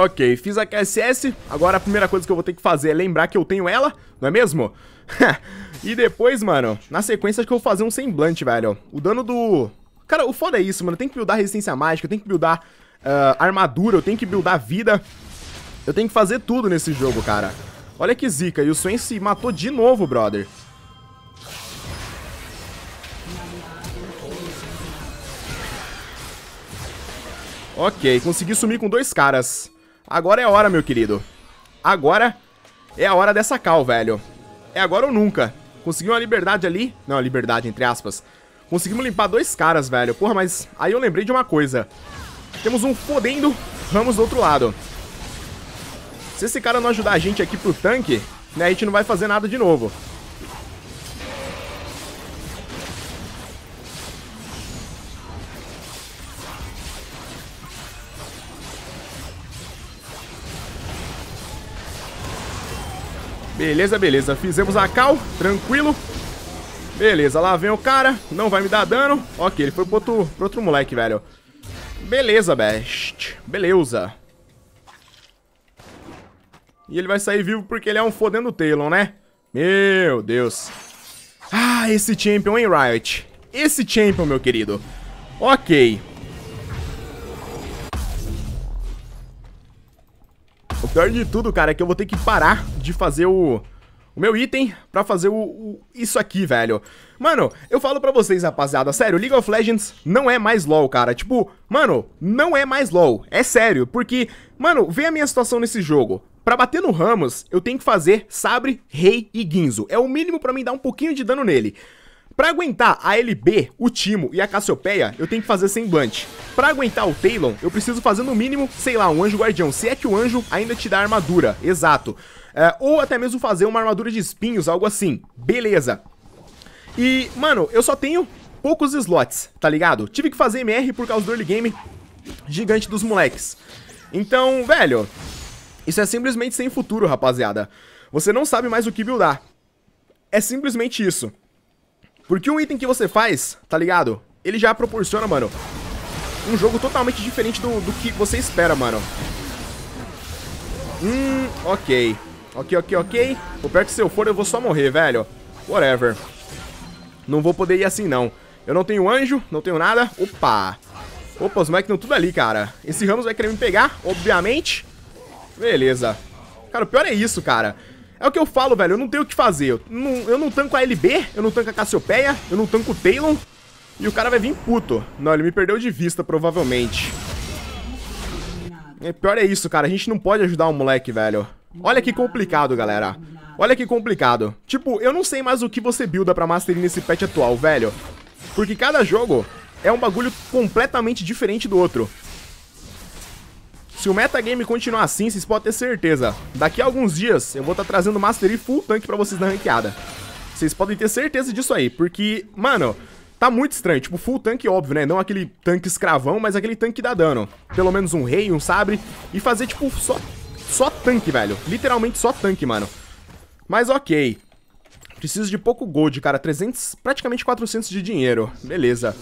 Ok, fiz a QSS. Agora a primeira coisa que eu vou ter que fazer é lembrar que eu tenho ela, não é mesmo? e depois, mano, na sequência acho que eu vou fazer um semblante, velho. O dano do... Cara, o foda é isso, mano. Tem que buildar resistência mágica, eu tenho que buildar uh, armadura, eu tenho que buildar vida. Eu tenho que fazer tudo nesse jogo, cara. Olha que zica. E o Swain se matou de novo, brother. Ok, consegui sumir com dois caras. Agora é a hora, meu querido. Agora é a hora dessa cal, velho. É agora ou nunca. Conseguiu uma liberdade ali. Não, a liberdade, entre aspas. Conseguimos limpar dois caras, velho. Porra, mas aí eu lembrei de uma coisa. Temos um fodendo Ramos do outro lado. Se esse cara não ajudar a gente aqui pro tanque, né, a gente não vai fazer nada de novo. Beleza, beleza. Fizemos a cal, tranquilo. Beleza, lá vem o cara. Não vai me dar dano. Ok, ele foi pro outro, pro outro moleque, velho. Beleza, best. Beleza. E ele vai sair vivo porque ele é um fodendo Talon, né? Meu Deus. Ah, esse Champion, hein, Riot? Esse Champion, meu querido. Ok. O pior de tudo, cara, é que eu vou ter que parar de fazer o... O meu item pra fazer o, o, isso aqui, velho. Mano, eu falo pra vocês, rapaziada, sério, League of Legends não é mais LoL, cara. Tipo, mano, não é mais LoL. É sério, porque, mano, vê a minha situação nesse jogo. Pra bater no Ramos, eu tenho que fazer Sabre, Rei e Guinzo. É o mínimo pra mim dar um pouquinho de dano nele. Pra aguentar a LB, o Timo e a Cassiopeia, eu tenho que fazer sem Blunt. Pra aguentar o Talon, eu preciso fazer no mínimo, sei lá, um anjo guardião, se é que o anjo ainda te dá armadura, exato. É, ou até mesmo fazer uma armadura de espinhos, algo assim. Beleza. E, mano, eu só tenho poucos slots, tá ligado? Tive que fazer MR por causa do early game gigante dos moleques. Então, velho, isso é simplesmente sem futuro, rapaziada. Você não sabe mais o que buildar. É simplesmente isso. Porque o item que você faz, tá ligado? Ele já proporciona, mano, um jogo totalmente diferente do, do que você espera, mano. Hum, ok. Ok, ok, ok. O pior que se eu for, eu vou só morrer, velho. Whatever. Não vou poder ir assim, não. Eu não tenho anjo, não tenho nada. Opa. Opa, os moleques estão tudo ali, cara. Esse Ramos vai querer me pegar, obviamente. Beleza. Cara, o pior é isso, cara. É o que eu falo, velho. Eu não tenho o que fazer. Eu não, eu não tanco a LB, eu não tanco a Cassiopeia, eu não tanco o Talon. E o cara vai vir puto. Não, ele me perdeu de vista, provavelmente. E é, pior é isso, cara. A gente não pode ajudar o moleque, velho. Olha que complicado, galera. Olha que complicado. Tipo, eu não sei mais o que você builda pra Mastery nesse patch atual, velho. Porque cada jogo é um bagulho completamente diferente do outro. Se o metagame continuar assim, vocês podem ter certeza. Daqui a alguns dias, eu vou estar tá trazendo Mastery full tank pra vocês na ranqueada. Vocês podem ter certeza disso aí, porque, mano, tá muito estranho. Tipo, full tank óbvio, né? Não aquele tanque escravão, mas aquele tanque que dá dano. Pelo menos um rei, um sabre. E fazer, tipo, só, só tanque, velho. Literalmente só tanque, mano. Mas ok. Preciso de pouco gold, cara. 300, praticamente 400 de dinheiro. Beleza.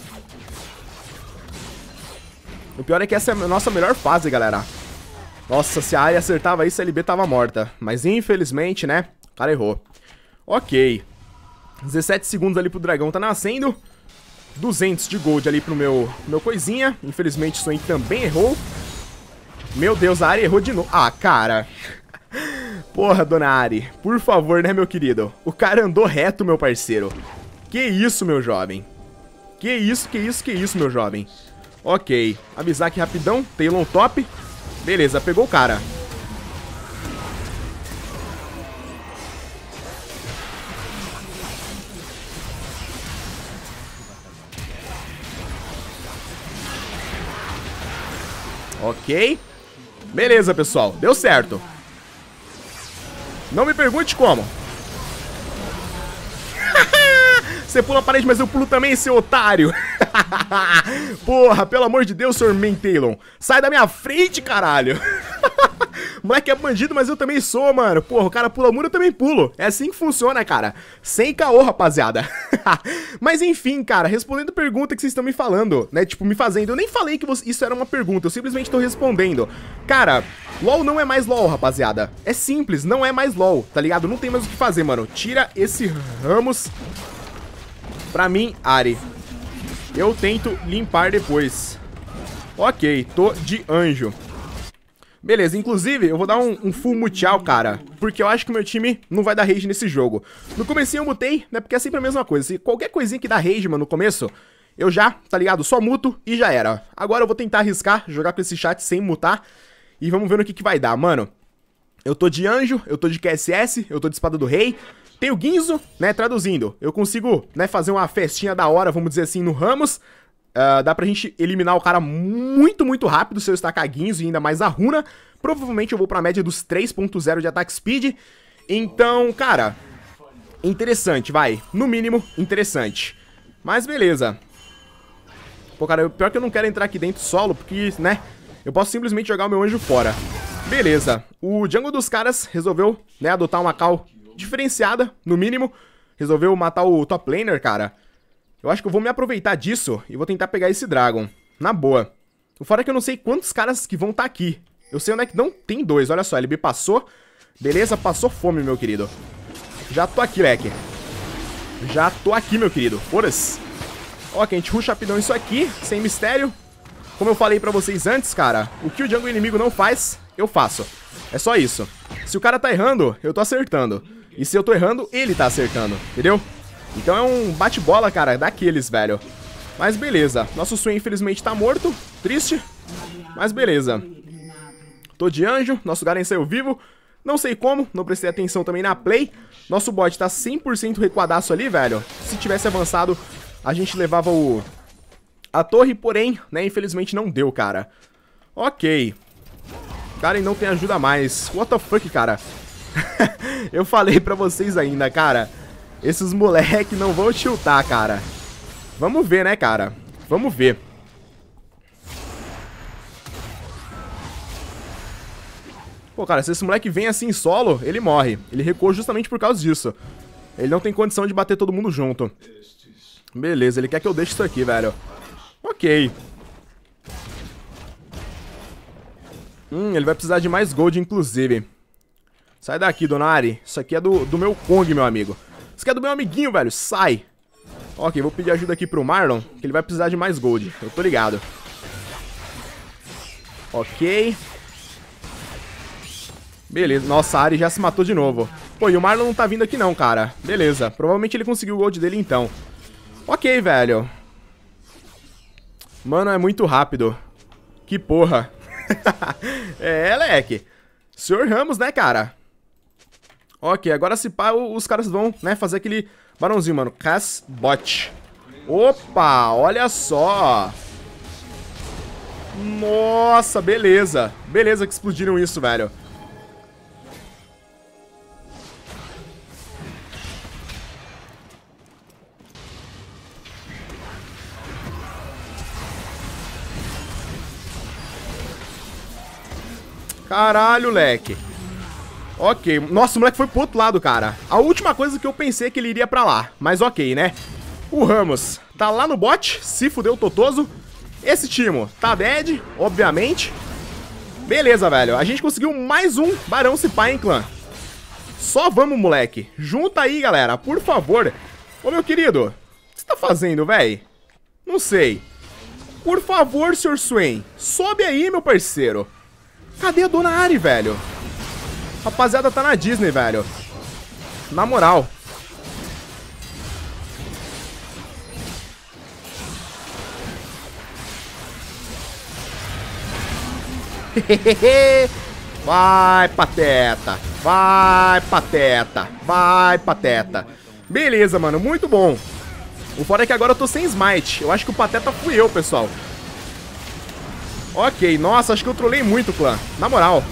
O pior é que essa é a nossa melhor fase, galera. Nossa, se a área acertava isso, a LB tava morta. Mas infelizmente, né, o cara errou. Ok. 17 segundos ali pro dragão tá nascendo. 200 de gold ali pro meu, meu coisinha. Infelizmente, isso aí também errou. Meu Deus, a Ari errou de novo. Ah, cara. Porra, dona Ari. Por favor, né, meu querido? O cara andou reto, meu parceiro. Que isso, meu jovem. Que isso, que isso, que isso, meu jovem. Ok. Avisar aqui rapidão. Tailon top. Beleza, pegou o cara. Ok. Beleza, pessoal. Deu certo. Não me pergunte como. Você pula a parede, mas eu pulo também, seu otário. Porra, pelo amor de Deus, Sr. Mentalon. Sai da minha frente, caralho. Moleque é bandido, mas eu também sou, mano. Porra, o cara pula muro, eu também pulo. É assim que funciona, cara. Sem caô, rapaziada. mas enfim, cara, respondendo a pergunta que vocês estão me falando, né? Tipo, me fazendo. Eu nem falei que isso era uma pergunta, eu simplesmente tô respondendo. Cara, LOL não é mais LOL, rapaziada. É simples, não é mais LOL, tá ligado? Não tem mais o que fazer, mano. Tira esse Ramos Pra mim, Ari. Eu tento limpar depois. Ok, tô de anjo. Beleza, inclusive, eu vou dar um, um full muteal, cara, porque eu acho que o meu time não vai dar rage nesse jogo. No começo eu mutei, né, porque é sempre a mesma coisa. Se qualquer coisinha que dá rage, mano, no começo, eu já, tá ligado? Só muto e já era. Agora eu vou tentar arriscar, jogar com esse chat sem mutar e vamos ver no que que vai dar, mano. Eu tô de anjo, eu tô de QSS, eu tô de espada do rei, tem o Guinzo, né, traduzindo, eu consigo, né, fazer uma festinha da hora, vamos dizer assim, no Ramos. Uh, dá pra gente eliminar o cara muito, muito rápido se eu estacar Guinzo e ainda mais a Runa. Provavelmente eu vou pra média dos 3.0 de ataque speed. Então, cara, interessante, vai. No mínimo, interessante. Mas beleza. Pô, cara, eu, pior que eu não quero entrar aqui dentro solo, porque, né, eu posso simplesmente jogar o meu anjo fora. Beleza, o jungle dos caras resolveu, né, adotar uma cal diferenciada, no mínimo. Resolveu matar o top laner, cara. Eu acho que eu vou me aproveitar disso e vou tentar pegar esse Dragon. Na boa. O fora é que eu não sei quantos caras que vão estar tá aqui. Eu sei onde é que não tem dois. Olha só, ele me passou. Beleza, passou fome, meu querido. Já tô aqui, leque. Já tô aqui, meu querido. Foda-se. Ok, a gente ruxa rapidão isso aqui, sem mistério. Como eu falei pra vocês antes, cara, o que o jungle inimigo não faz, eu faço. É só isso. Se o cara tá errando, eu tô acertando. E se eu tô errando, ele tá acertando, entendeu? Então é um bate-bola, cara, daqueles, velho. Mas beleza, nosso Swain infelizmente tá morto, triste, mas beleza. Tô de anjo, nosso Garen saiu vivo, não sei como, não prestei atenção também na play. Nosso bot tá 100% recuadaço ali, velho. Se tivesse avançado, a gente levava o... A torre, porém, né, infelizmente não deu, cara. Ok. Garen não tem ajuda mais. What the fuck, cara? eu falei pra vocês ainda, cara. Esses moleque não vão tiltar, cara. Vamos ver, né, cara? Vamos ver. Pô, cara, se esse moleque vem assim solo, ele morre. Ele recua justamente por causa disso. Ele não tem condição de bater todo mundo junto. Beleza, ele quer que eu deixe isso aqui, velho. Ok. Hum, ele vai precisar de mais gold, inclusive. Sai daqui, dona Ari. Isso aqui é do, do meu Kong, meu amigo. Isso aqui é do meu amiguinho, velho. Sai. Ok, vou pedir ajuda aqui pro Marlon, que ele vai precisar de mais gold. Eu tô ligado. Ok. Beleza. Nossa, a Ari já se matou de novo. Pô, e o Marlon não tá vindo aqui não, cara. Beleza. Provavelmente ele conseguiu o gold dele então. Ok, velho. Mano, é muito rápido. Que porra. é, leque. Senhor Ramos, né, cara? Ok, agora se pá, os caras vão, né, fazer aquele barãozinho, mano. Casbot. Opa, olha só. Nossa, beleza. Beleza que explodiram isso, velho. Caralho, leque. Ok. Nossa, o moleque foi pro outro lado, cara. A última coisa que eu pensei é que ele iria pra lá. Mas ok, né? O Ramos tá lá no bot, se fudeu totoso. Esse Timo tá dead, obviamente. Beleza, velho. A gente conseguiu mais um Barão Cipá, hein, clã? Só vamos, moleque. Junta aí, galera, por favor. Ô, meu querido, o que você tá fazendo, velho? Não sei. Por favor, Sr. Swain, sobe aí, meu parceiro. Cadê a Dona Ari, velho? Rapaziada, tá na Disney, velho. Na moral. Vai, pateta. Vai, pateta. Vai, pateta. Beleza, mano. Muito bom. O problema é que agora eu tô sem smite. Eu acho que o pateta fui eu, pessoal. Ok. Nossa, acho que eu trolei muito, clã. Na moral.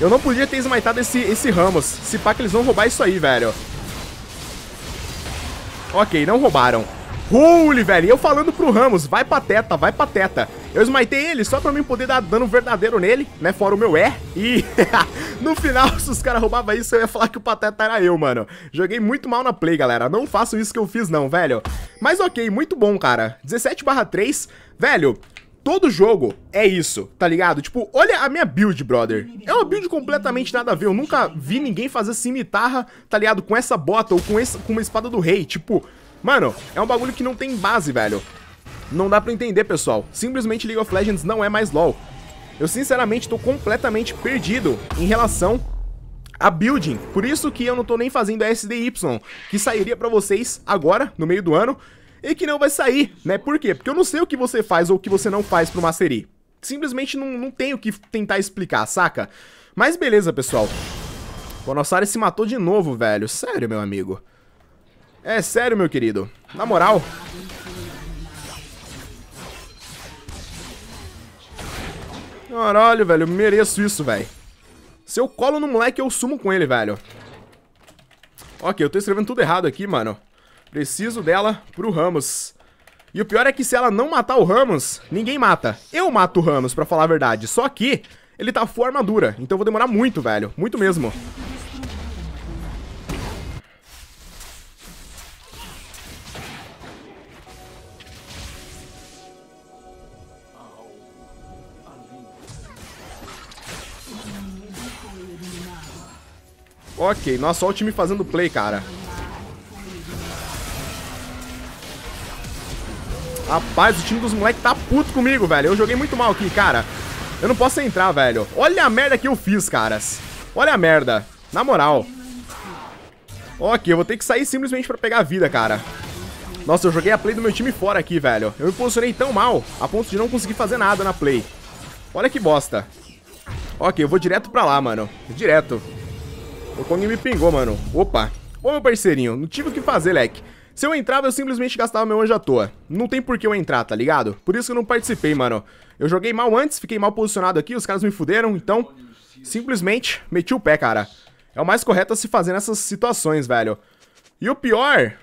Eu não podia ter esmaitado esse, esse Ramos. Se pá que eles vão roubar isso aí, velho. Ok, não roubaram. Holy, velho. eu falando pro Ramos, vai pateta, vai pateta. Eu esmaitei ele só pra mim poder dar dano verdadeiro nele, né? Fora o meu E. E no final, se os caras roubavam isso, eu ia falar que o pateta era eu, mano. Joguei muito mal na play, galera. Não faço isso que eu fiz, não, velho. Mas ok, muito bom, cara. 17 barra 3. Velho, todo jogo é isso, tá ligado? Tipo, olha a minha build, brother. É uma build completamente nada a ver. Eu nunca vi ninguém fazer cimitarra, tá ligado? Com essa bota ou com, com uma espada do rei. Tipo, mano, é um bagulho que não tem base, velho. Não dá pra entender, pessoal. Simplesmente League of Legends não é mais LoL. Eu, sinceramente, tô completamente perdido em relação a building. Por isso que eu não tô nem fazendo a SDY, que sairia pra vocês agora, no meio do ano e que não vai sair, né? Por quê? Porque eu não sei o que você faz ou o que você não faz pro Mastery. Simplesmente não, não tenho o que tentar explicar, saca? Mas beleza, pessoal. O Bonossari se matou de novo, velho. Sério, meu amigo. É sério, meu querido. Na moral. Caralho, velho. Eu mereço isso, velho. Se eu colo no moleque, eu sumo com ele, velho. Ok, eu tô escrevendo tudo errado aqui, mano. Preciso dela pro Ramos. E o pior é que se ela não matar o Ramos, ninguém mata. Eu mato o Ramos, pra falar a verdade. Só que ele tá full armadura, então eu vou demorar muito, velho. Muito mesmo. Ok, nossa, olha o time fazendo play, cara. Rapaz, o time dos moleques tá puto comigo, velho. Eu joguei muito mal aqui, cara. Eu não posso entrar, velho. Olha a merda que eu fiz, caras. Olha a merda. Na moral. Ok, eu vou ter que sair simplesmente pra pegar a vida, cara. Nossa, eu joguei a play do meu time fora aqui, velho. Eu me posicionei tão mal, a ponto de não conseguir fazer nada na play. Olha que bosta. Ok, eu vou direto pra lá, mano. Direto. O Kong me pingou, mano. Opa. Ô, meu parceirinho, não tive o que fazer, leque. Se eu entrava, eu simplesmente gastava meu anjo à toa. Não tem por que eu entrar, tá ligado? Por isso que eu não participei, mano. Eu joguei mal antes, fiquei mal posicionado aqui, os caras me fuderam, então... Simplesmente meti o pé, cara. É o mais correto a se fazer nessas situações, velho. E o pior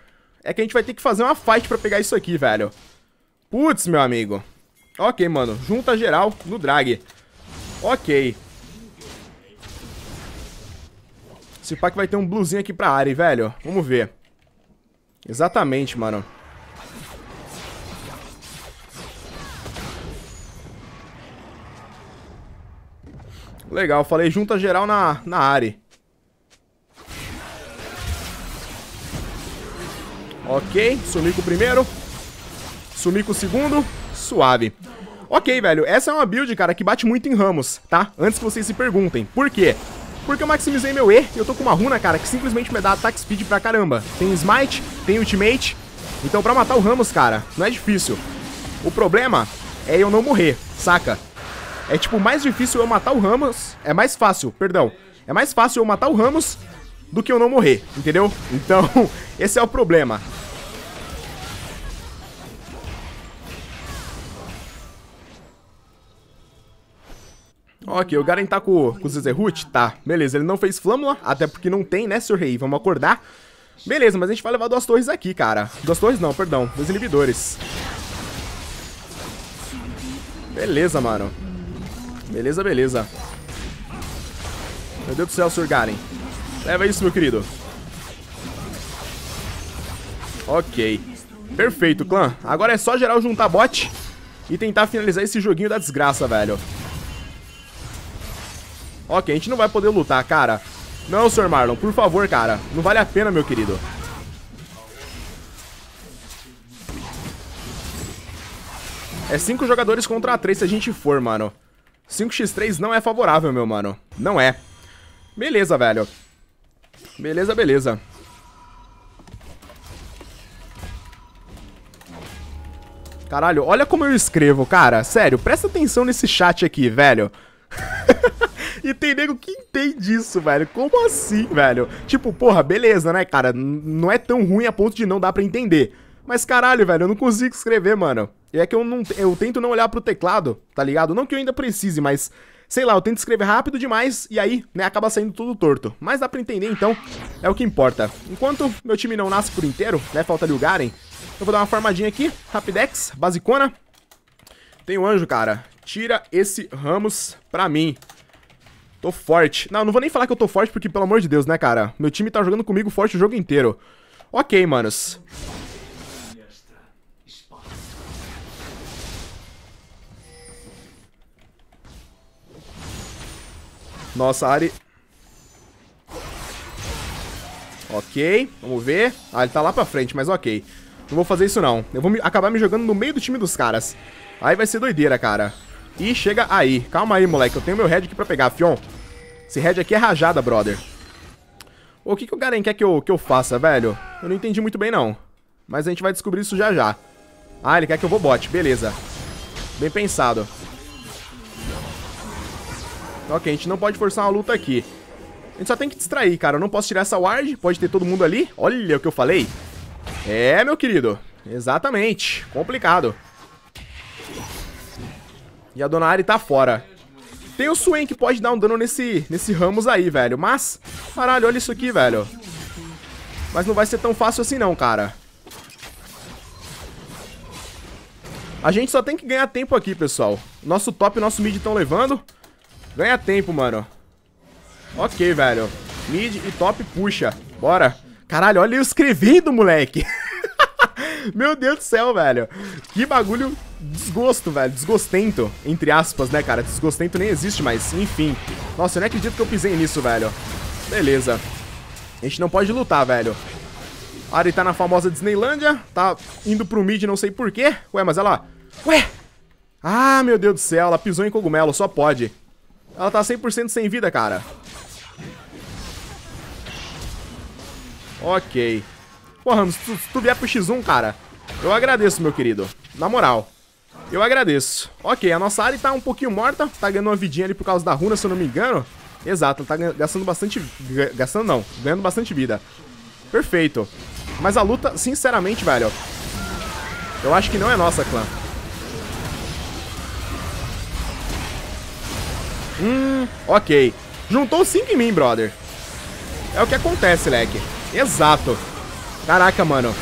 é que a gente vai ter que fazer uma fight pra pegar isso aqui, velho. Putz, meu amigo. Ok, mano. Junta geral no drag. Ok. Esse pack vai ter um bluzinho aqui pra área, velho. Vamos ver. Exatamente, mano. Legal, falei junta geral na, na área. Ok, sumi com o primeiro. Sumi com o segundo. Suave. Ok, velho, essa é uma build, cara, que bate muito em ramos, tá? Antes que vocês se perguntem. Por quê? porque eu maximizei meu E e eu tô com uma runa, cara, que simplesmente me dá ataque speed pra caramba. Tem smite, tem ultimate, então pra matar o Ramos, cara, não é difícil. O problema é eu não morrer, saca? É tipo, mais difícil eu matar o Ramos, é mais fácil, perdão, é mais fácil eu matar o Ramos do que eu não morrer, entendeu? Então, esse é o problema. Ok, o Garen tá com, com o Zezerut? Tá, beleza, ele não fez Flâmula, até porque não tem, né, Rei? Vamos acordar. Beleza, mas a gente vai levar duas torres aqui, cara. Duas torres não, perdão, dois inibidores. Beleza, mano. Beleza, beleza. Meu Deus do céu, Sr. Garen. Leva isso, meu querido. Ok. Perfeito, clã. Agora é só geral juntar bot e tentar finalizar esse joguinho da desgraça, velho. Ok, a gente não vai poder lutar, cara. Não, Sr. Marlon, por favor, cara. Não vale a pena, meu querido. É 5 jogadores contra 3 se a gente for, mano. 5x3 não é favorável, meu mano. Não é. Beleza, velho. Beleza, beleza. Caralho, olha como eu escrevo, cara. Sério, presta atenção nesse chat aqui, velho. E tem nego que entende isso, velho. Como assim, velho? Tipo, porra, beleza, né, cara? Não é tão ruim a ponto de não dar pra entender. Mas caralho, velho, eu não consigo escrever, mano. E é que eu não eu tento não olhar pro teclado, tá ligado? Não que eu ainda precise, mas sei lá, eu tento escrever rápido demais e aí, né, acaba saindo tudo torto. Mas dá pra entender então, é o que importa. Enquanto meu time não nasce por inteiro, né, falta ali o Garen, eu vou dar uma farmadinha aqui, Rapidex, basicona. Tem o um anjo, cara. Tira esse Ramos pra mim. Tô forte. Não, não vou nem falar que eu tô forte, porque, pelo amor de Deus, né, cara? Meu time tá jogando comigo forte o jogo inteiro. Ok, manos. Nossa, Ari. Ok, vamos ver. Ah, ele tá lá pra frente, mas ok. Não vou fazer isso, não. Eu vou me... acabar me jogando no meio do time dos caras. Aí vai ser doideira, cara. E chega aí. Calma aí, moleque. Eu tenho meu head aqui pra pegar, Fion. Esse head aqui é rajada, brother. O que, que o Garen quer que eu, que eu faça, velho? Eu não entendi muito bem, não. Mas a gente vai descobrir isso já já. Ah, ele quer que eu vou bot. Beleza. Bem pensado. Ok, a gente não pode forçar uma luta aqui. A gente só tem que distrair, cara. Eu não posso tirar essa ward. Pode ter todo mundo ali. Olha o que eu falei. É, meu querido. Exatamente. Complicado. E a Dona Ari tá fora. Tem o Swain que pode dar um dano nesse, nesse Ramos aí, velho. Mas, caralho, olha isso aqui, velho. Mas não vai ser tão fácil assim não, cara. A gente só tem que ganhar tempo aqui, pessoal. Nosso top e nosso mid estão levando. Ganha tempo, mano. Ok, velho. Mid e top puxa. Bora. Caralho, olha o escrevendo, moleque. Meu Deus do céu, velho. Que bagulho desgosto, velho. Desgostento, entre aspas, né, cara? Desgostento nem existe, mas enfim. Nossa, eu não acredito que eu pisei nisso, velho. Beleza. A gente não pode lutar, velho. A Ari tá na famosa Disneylândia. Tá indo pro mid, não sei porquê. Ué, mas ela... Ué! Ah, meu Deus do céu. Ela pisou em cogumelo, só pode. Ela tá 100% sem vida, cara. Ok. Porra, se tu, se tu vier pro X1, cara, eu agradeço, meu querido. Na moral. Eu agradeço. Ok, a nossa área tá um pouquinho morta. Tá ganhando uma vidinha ali por causa da runa, se eu não me engano. Exato, tá gastando bastante... Gastando não, ganhando bastante vida. Perfeito. Mas a luta, sinceramente, velho... Eu acho que não é nossa, clã. Hum, ok. Juntou 5 em mim, brother. É o que acontece, leque. Exato. Caraca, mano.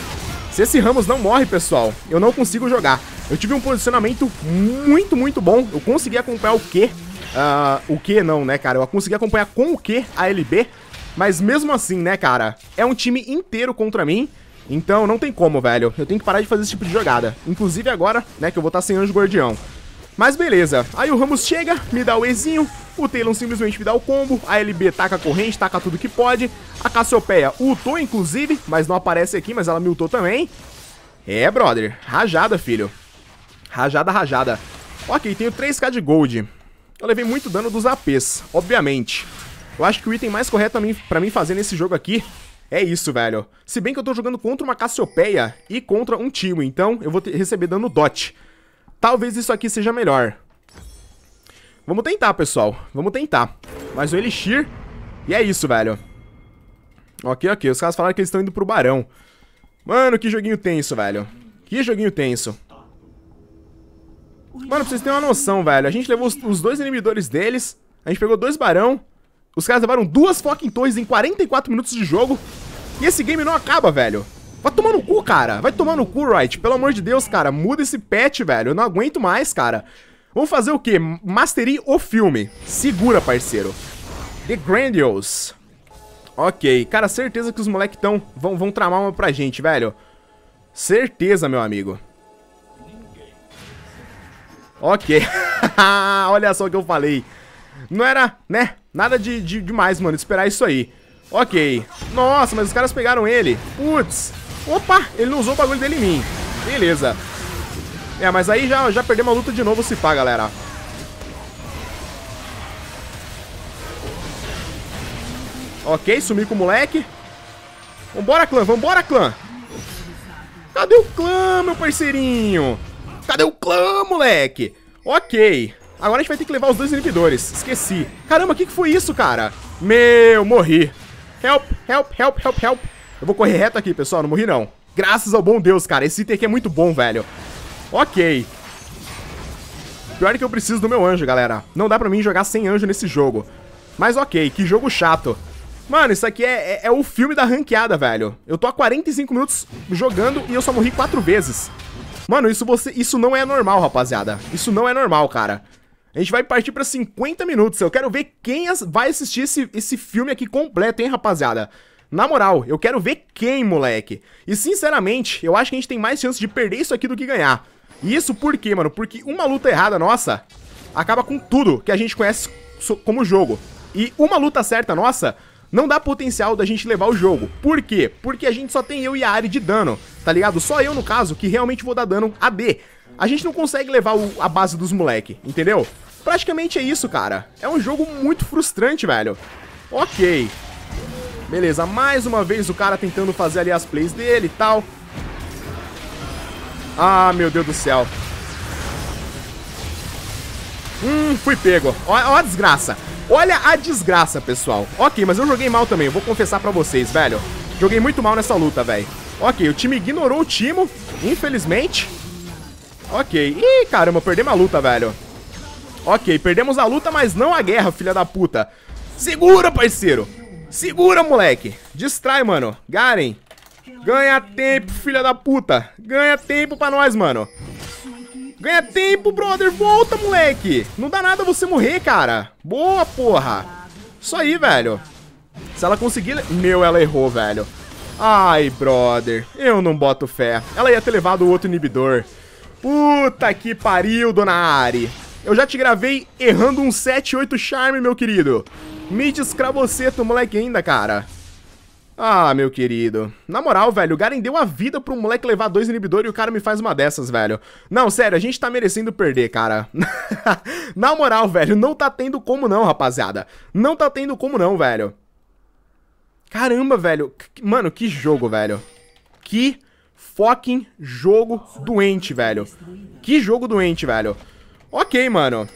Se esse Ramos não morre, pessoal, eu não consigo jogar. Eu tive um posicionamento muito, muito bom. Eu consegui acompanhar o quê? Uh, o quê? não, né, cara? Eu consegui acompanhar com o quê a LB. Mas mesmo assim, né, cara? É um time inteiro contra mim. Então não tem como, velho. Eu tenho que parar de fazer esse tipo de jogada. Inclusive agora, né, que eu vou estar tá sem Anjo Guardião. Mas beleza, aí o Ramos chega, me dá o Ezinho, o Talon simplesmente me dá o combo, a LB taca a corrente, taca tudo que pode, a Cassiopeia ultou inclusive, mas não aparece aqui, mas ela me ultou também. É, brother, rajada, filho. Rajada, rajada. Ok, tenho 3k de gold. Eu levei muito dano dos APs, obviamente. Eu acho que o item mais correto pra mim fazer nesse jogo aqui é isso, velho. Se bem que eu tô jogando contra uma Cassiopeia e contra um time, então eu vou receber dano dot. Talvez isso aqui seja melhor. Vamos tentar, pessoal. Vamos tentar. Mais um Elixir. E é isso, velho. Ok, ok. Os caras falaram que eles estão indo pro Barão. Mano, que joguinho tenso, velho. Que joguinho tenso. Mano, pra vocês terem uma noção, velho. A gente levou os, os dois inibidores deles. A gente pegou dois Barão. Os caras levaram duas fucking torres em 44 minutos de jogo. E esse game não acaba, velho. Vai tomar no cu, cara. Vai tomar no cu, Wright. Pelo amor de Deus, cara. Muda esse pet, velho. Eu não aguento mais, cara. Vamos fazer o quê? Mastery o filme. Segura, parceiro. The Grandiose. Ok. Cara, certeza que os moleques tão, vão, vão tramar uma pra gente, velho. Certeza, meu amigo. Ok. Olha só o que eu falei. Não era, né? Nada de, de demais, mano. Esperar isso aí. Ok. Nossa, mas os caras pegaram ele. Putz. Opa! Ele não usou o bagulho dele em mim. Beleza. É, mas aí já, já perdemos a luta de novo se pá, galera. Ok, sumi com o moleque. Vambora, clã, vambora, clã. Cadê o clã, meu parceirinho? Cadê o clã, moleque? Ok. Agora a gente vai ter que levar os dois inibidores. Esqueci. Caramba, o que, que foi isso, cara? Meu, morri. Help, help, help, help, help. Eu vou correr reto aqui, pessoal. Não morri, não. Graças ao bom Deus, cara. Esse item aqui é muito bom, velho. Ok. Pior é que eu preciso do meu anjo, galera. Não dá pra mim jogar sem anjo nesse jogo. Mas ok, que jogo chato. Mano, isso aqui é, é, é, o filme da ranqueada, velho. Eu tô há 45 minutos jogando e eu só morri quatro vezes. Mano, isso, você, isso não é normal, rapaziada. Isso não é normal, cara. A gente vai partir pra 50 minutos. Eu quero ver quem as, vai assistir esse, esse filme aqui completo, hein, rapaziada. Na moral, eu quero ver quem, moleque. E sinceramente, eu acho que a gente tem mais chance de perder isso aqui do que ganhar. E isso por quê, mano? Porque uma luta errada nossa acaba com tudo que a gente conhece como jogo. E uma luta certa nossa não dá potencial da gente levar o jogo. Por quê? Porque a gente só tem eu e a área de dano, tá ligado? Só eu, no caso, que realmente vou dar dano AD. A gente não consegue levar o, a base dos moleque, entendeu? Praticamente é isso, cara. É um jogo muito frustrante, velho. Ok. Beleza, mais uma vez o cara tentando fazer ali as plays dele e tal. Ah, meu Deus do céu. Hum, fui pego. Ó, ó a desgraça. Olha a desgraça, pessoal. Ok, mas eu joguei mal também, eu vou confessar pra vocês, velho. Joguei muito mal nessa luta, velho. Ok, o time ignorou o Timo, infelizmente. Ok. Ih, caramba, perdemos a luta, velho. Ok, perdemos a luta, mas não a guerra, filha da puta. Segura, parceiro. Segura, moleque. Distrai, mano. Garen. Ganha tempo, filha da puta. Ganha tempo pra nós, mano. Ganha tempo, brother. Volta, moleque. Não dá nada você morrer, cara. Boa, porra. Isso aí, velho. Se ela conseguir... Meu, ela errou, velho. Ai, brother. Eu não boto fé. Ela ia ter levado o outro inibidor. Puta que pariu, dona Ari. Eu já te gravei errando um 7, 8 charme, meu querido. Me descravoceto, moleque, ainda, cara. Ah, meu querido. Na moral, velho, o Garen deu a vida um moleque levar dois inibidores e o cara me faz uma dessas, velho. Não, sério, a gente tá merecendo perder, cara. Na moral, velho, não tá tendo como não, rapaziada. Não tá tendo como não, velho. Caramba, velho. Mano, que jogo, velho. Que fucking jogo doente, velho. Que jogo doente, velho. Ok, mano.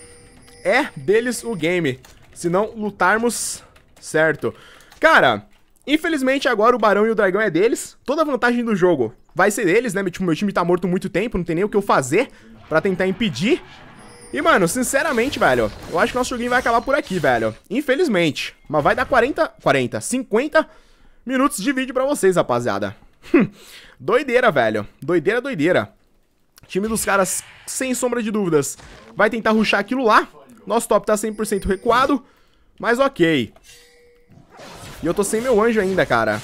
É deles o game se não lutarmos certo. Cara, infelizmente agora o Barão e o Dragão é deles. Toda a vantagem do jogo vai ser deles, né? Tipo, meu time tá morto muito tempo, não tem nem o que eu fazer pra tentar impedir. E, mano, sinceramente, velho, eu acho que nosso joguinho vai acabar por aqui, velho. Infelizmente. Mas vai dar 40, 40, 50 minutos de vídeo pra vocês, rapaziada. Hum, doideira, velho. Doideira, doideira. O time dos caras, sem sombra de dúvidas, vai tentar ruxar aquilo lá. Nosso top tá 100% recuado, mas ok. E eu tô sem meu anjo ainda, cara.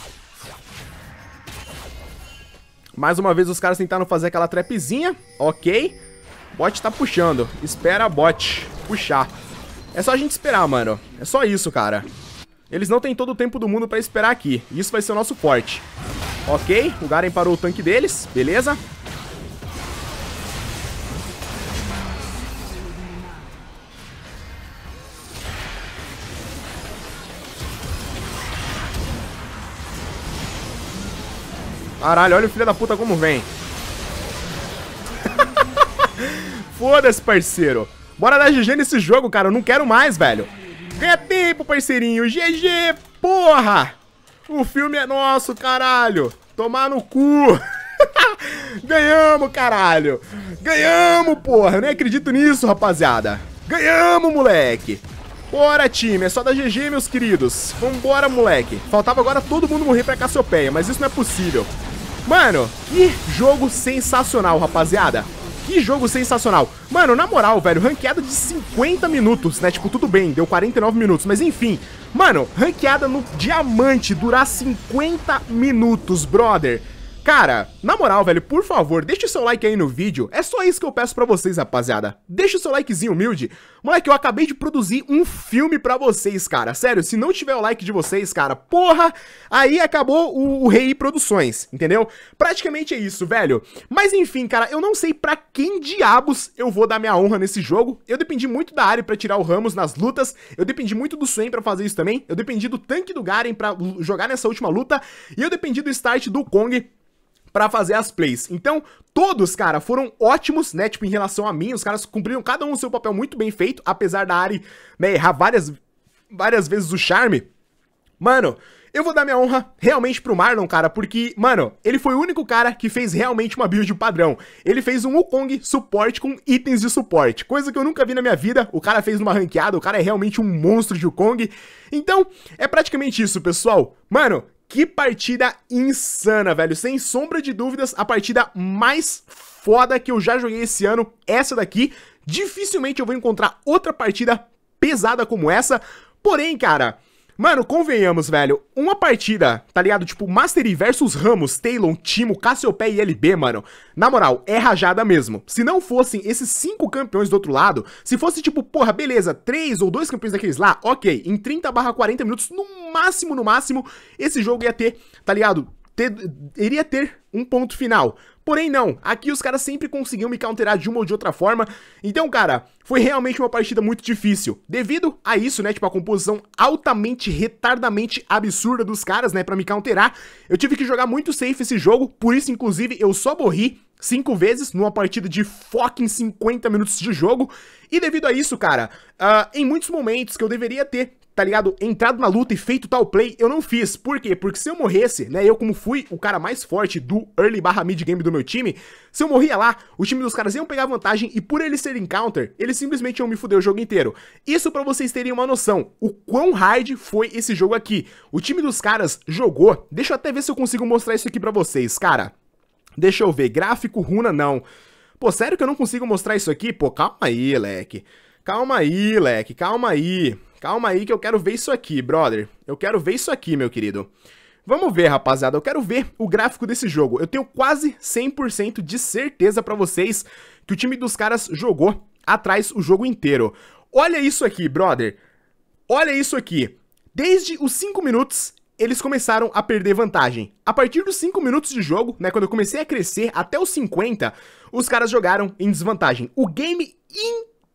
Mais uma vez os caras tentaram fazer aquela trapzinha, ok. Bot tá puxando. Espera bot puxar. É só a gente esperar, mano. É só isso, cara. Eles não têm todo o tempo do mundo pra esperar aqui. Isso vai ser o nosso forte. Ok, o Garen parou o tanque deles, beleza. Caralho, olha o filho da puta como vem. Foda-se, parceiro. Bora dar GG nesse jogo, cara. Eu não quero mais, velho. Ganha tempo, parceirinho. GG, porra. O filme é nosso, caralho. Tomar no cu. Ganhamos, caralho. Ganhamos, porra. Eu nem acredito nisso, rapaziada. Ganhamos, moleque. Bora, time. É só dar GG, meus queridos. Vambora, moleque. Faltava agora todo mundo morrer pra Cassiopeia, mas isso não é possível. Mano, que jogo sensacional, rapaziada. Que jogo sensacional. Mano, na moral, velho, ranqueada de 50 minutos, né? Tipo, tudo bem, deu 49 minutos, mas enfim. Mano, ranqueada no diamante durar 50 minutos, brother. Cara, na moral, velho, por favor, deixa o seu like aí no vídeo. É só isso que eu peço pra vocês, rapaziada. Deixa o seu likezinho humilde. Moleque, eu acabei de produzir um filme pra vocês, cara. Sério, se não tiver o like de vocês, cara, porra, aí acabou o, o Rei Produções, entendeu? Praticamente é isso, velho. Mas enfim, cara, eu não sei pra quem diabos eu vou dar minha honra nesse jogo. Eu dependi muito da área pra tirar o Ramos nas lutas. Eu dependi muito do Swain pra fazer isso também. Eu dependi do tanque do Garen pra jogar nessa última luta. E eu dependi do start do Kong para fazer as plays. Então, todos, cara, foram ótimos, né? Tipo, em relação a mim, os caras cumpriram cada um o seu papel muito bem feito, apesar da Ari, né, errar várias, várias vezes o charme. Mano, eu vou dar minha honra realmente pro Marlon, cara, porque, mano, ele foi o único cara que fez realmente uma build padrão. Ele fez um Wukong suporte com itens de suporte, coisa que eu nunca vi na minha vida. O cara fez numa ranqueada, o cara é realmente um monstro de Wukong. Então, é praticamente isso, pessoal. Mano, que partida insana, velho. Sem sombra de dúvidas, a partida mais foda que eu já joguei esse ano, essa daqui. Dificilmente eu vou encontrar outra partida pesada como essa. Porém, cara, Mano, convenhamos, velho. Uma partida, tá ligado? Tipo, Mastery versus Ramos, taylor Timo, Cassiopeia e LB, mano. Na moral, é rajada mesmo. Se não fossem esses cinco campeões do outro lado, se fosse tipo, porra, beleza, três ou dois campeões daqueles lá, ok, em 30 barra 40 minutos, no máximo, no máximo, esse jogo ia ter, tá ligado? Ter, iria ter um ponto final. Porém, não. Aqui os caras sempre conseguiam me counterar de uma ou de outra forma. Então, cara, foi realmente uma partida muito difícil. Devido a isso, né, tipo, a composição altamente, retardamente absurda dos caras, né, pra me counterar, eu tive que jogar muito safe esse jogo. Por isso, inclusive, eu só morri cinco vezes numa partida de fucking 50 minutos de jogo. E devido a isso, cara, uh, em muitos momentos que eu deveria ter tá ligado? Entrado na luta e feito tal play, eu não fiz. Por quê? Porque se eu morresse, né? Eu, como fui o cara mais forte do early barra mid game do meu time, se eu morria lá, o time dos caras iam pegar vantagem e por eles serem counter, eles simplesmente iam me fuder o jogo inteiro. Isso para vocês terem uma noção, o quão hard foi esse jogo aqui. O time dos caras jogou, deixa eu até ver se eu consigo mostrar isso aqui para vocês, cara. Deixa eu ver, gráfico, runa não. Pô, sério que eu não consigo mostrar isso aqui? Pô, calma aí, leque. Calma aí, leque, calma aí. Calma aí que eu quero ver isso aqui, brother. Eu quero ver isso aqui, meu querido. Vamos ver, rapaziada, eu quero ver o gráfico desse jogo. Eu tenho quase 100% de certeza pra vocês que o time dos caras jogou atrás o jogo inteiro. Olha isso aqui, brother. Olha isso aqui. Desde os 5 minutos, eles começaram a perder vantagem. A partir dos 5 minutos de jogo, né, quando eu comecei a crescer até os 50, os caras jogaram em desvantagem. O game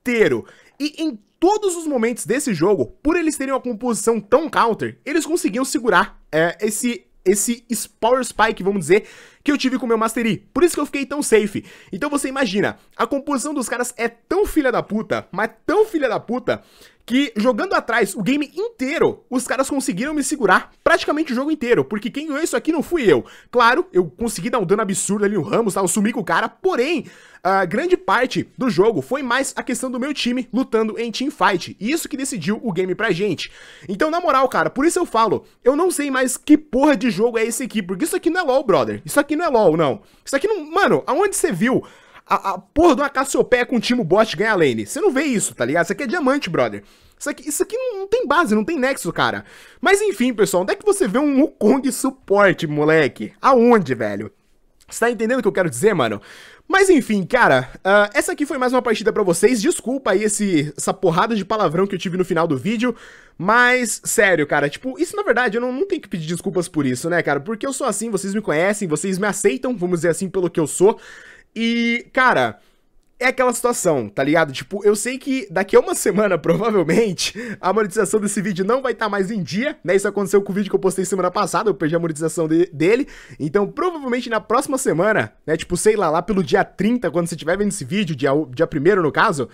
inteiro. E em todos os momentos desse jogo, por eles terem uma composição tão counter, eles conseguiam segurar é, esse esse Power Spike, vamos dizer, que eu tive com o meu Mastery. Por isso que eu fiquei tão safe. Então você imagina, a composição dos caras é tão filha da puta, mas tão filha da puta, que jogando atrás o game inteiro, os caras conseguiram me segurar praticamente o jogo inteiro, porque quem ganhou isso aqui não fui eu. Claro, eu consegui dar um dano absurdo ali no Ramos, tá? eu sumi com o cara, porém, a grande parte do jogo foi mais a questão do meu time lutando em teamfight, e isso que decidiu o game pra gente. Então, na moral, cara, por isso eu falo, eu não sei mais que porra de jogo é esse aqui, porque isso aqui não é LoL, brother, isso aqui aqui não é LOL, não. Isso aqui não. Mano, aonde você viu a, a porra de uma Cassiopeia com um time bot ganhar lane? Você não vê isso, tá ligado? Isso aqui é diamante, brother. Isso aqui, isso aqui não, não tem base, não tem nexo, cara. Mas enfim, pessoal, onde é que você vê um Wukong suporte, moleque? Aonde, velho? Você tá entendendo o que eu quero dizer, mano? Mas enfim, cara, uh, essa aqui foi mais uma partida pra vocês. Desculpa aí esse, essa porrada de palavrão que eu tive no final do vídeo. Mas, sério, cara, tipo, isso na verdade eu não, não tenho que pedir desculpas por isso, né, cara? Porque eu sou assim, vocês me conhecem, vocês me aceitam, vamos dizer assim, pelo que eu sou. E, cara é aquela situação, tá ligado? Tipo, eu sei que daqui a uma semana, provavelmente, a monetização desse vídeo não vai estar tá mais em dia, né? Isso aconteceu com o vídeo que eu postei semana passada, eu perdi a monetização de, dele. Então, provavelmente na próxima semana, né? Tipo, sei lá, lá pelo dia 30, quando você estiver vendo esse vídeo, dia, dia 1 no caso,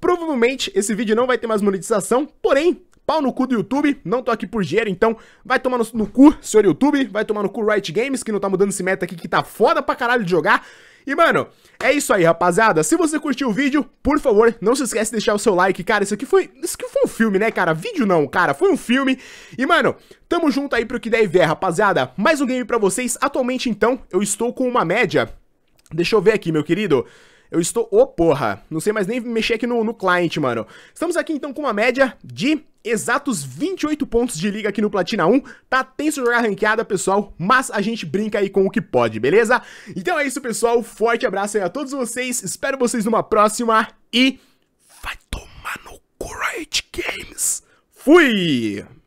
provavelmente esse vídeo não vai ter mais monetização, porém, pau no cu do YouTube, não tô aqui por dinheiro, então vai tomar no, no, cu, senhor YouTube, vai tomar no cu Riot Games, que não tá mudando esse meta aqui, que tá foda pra caralho de jogar. E, mano, é isso aí, rapaziada. Se você curtiu o vídeo, por favor, não se esquece de deixar o seu like, cara. Isso aqui foi, isso aqui foi um filme, né, cara? Vídeo não, cara, foi um filme. E, mano, tamo junto aí pro que der e ver, rapaziada. Mais um game pra vocês. Atualmente, então, eu estou com uma média... Deixa eu ver aqui, meu querido... Eu estou... Ô, oh, porra! Não sei mais nem mexer aqui no, no client, mano. Estamos aqui, então, com uma média de exatos 28 pontos de liga aqui no Platina 1. Tá tenso jogar ranqueada, pessoal, mas a gente brinca aí com o que pode, beleza? Então é isso, pessoal. Forte abraço aí a todos vocês. Espero vocês numa próxima e vai tomar no Great Games. Fui!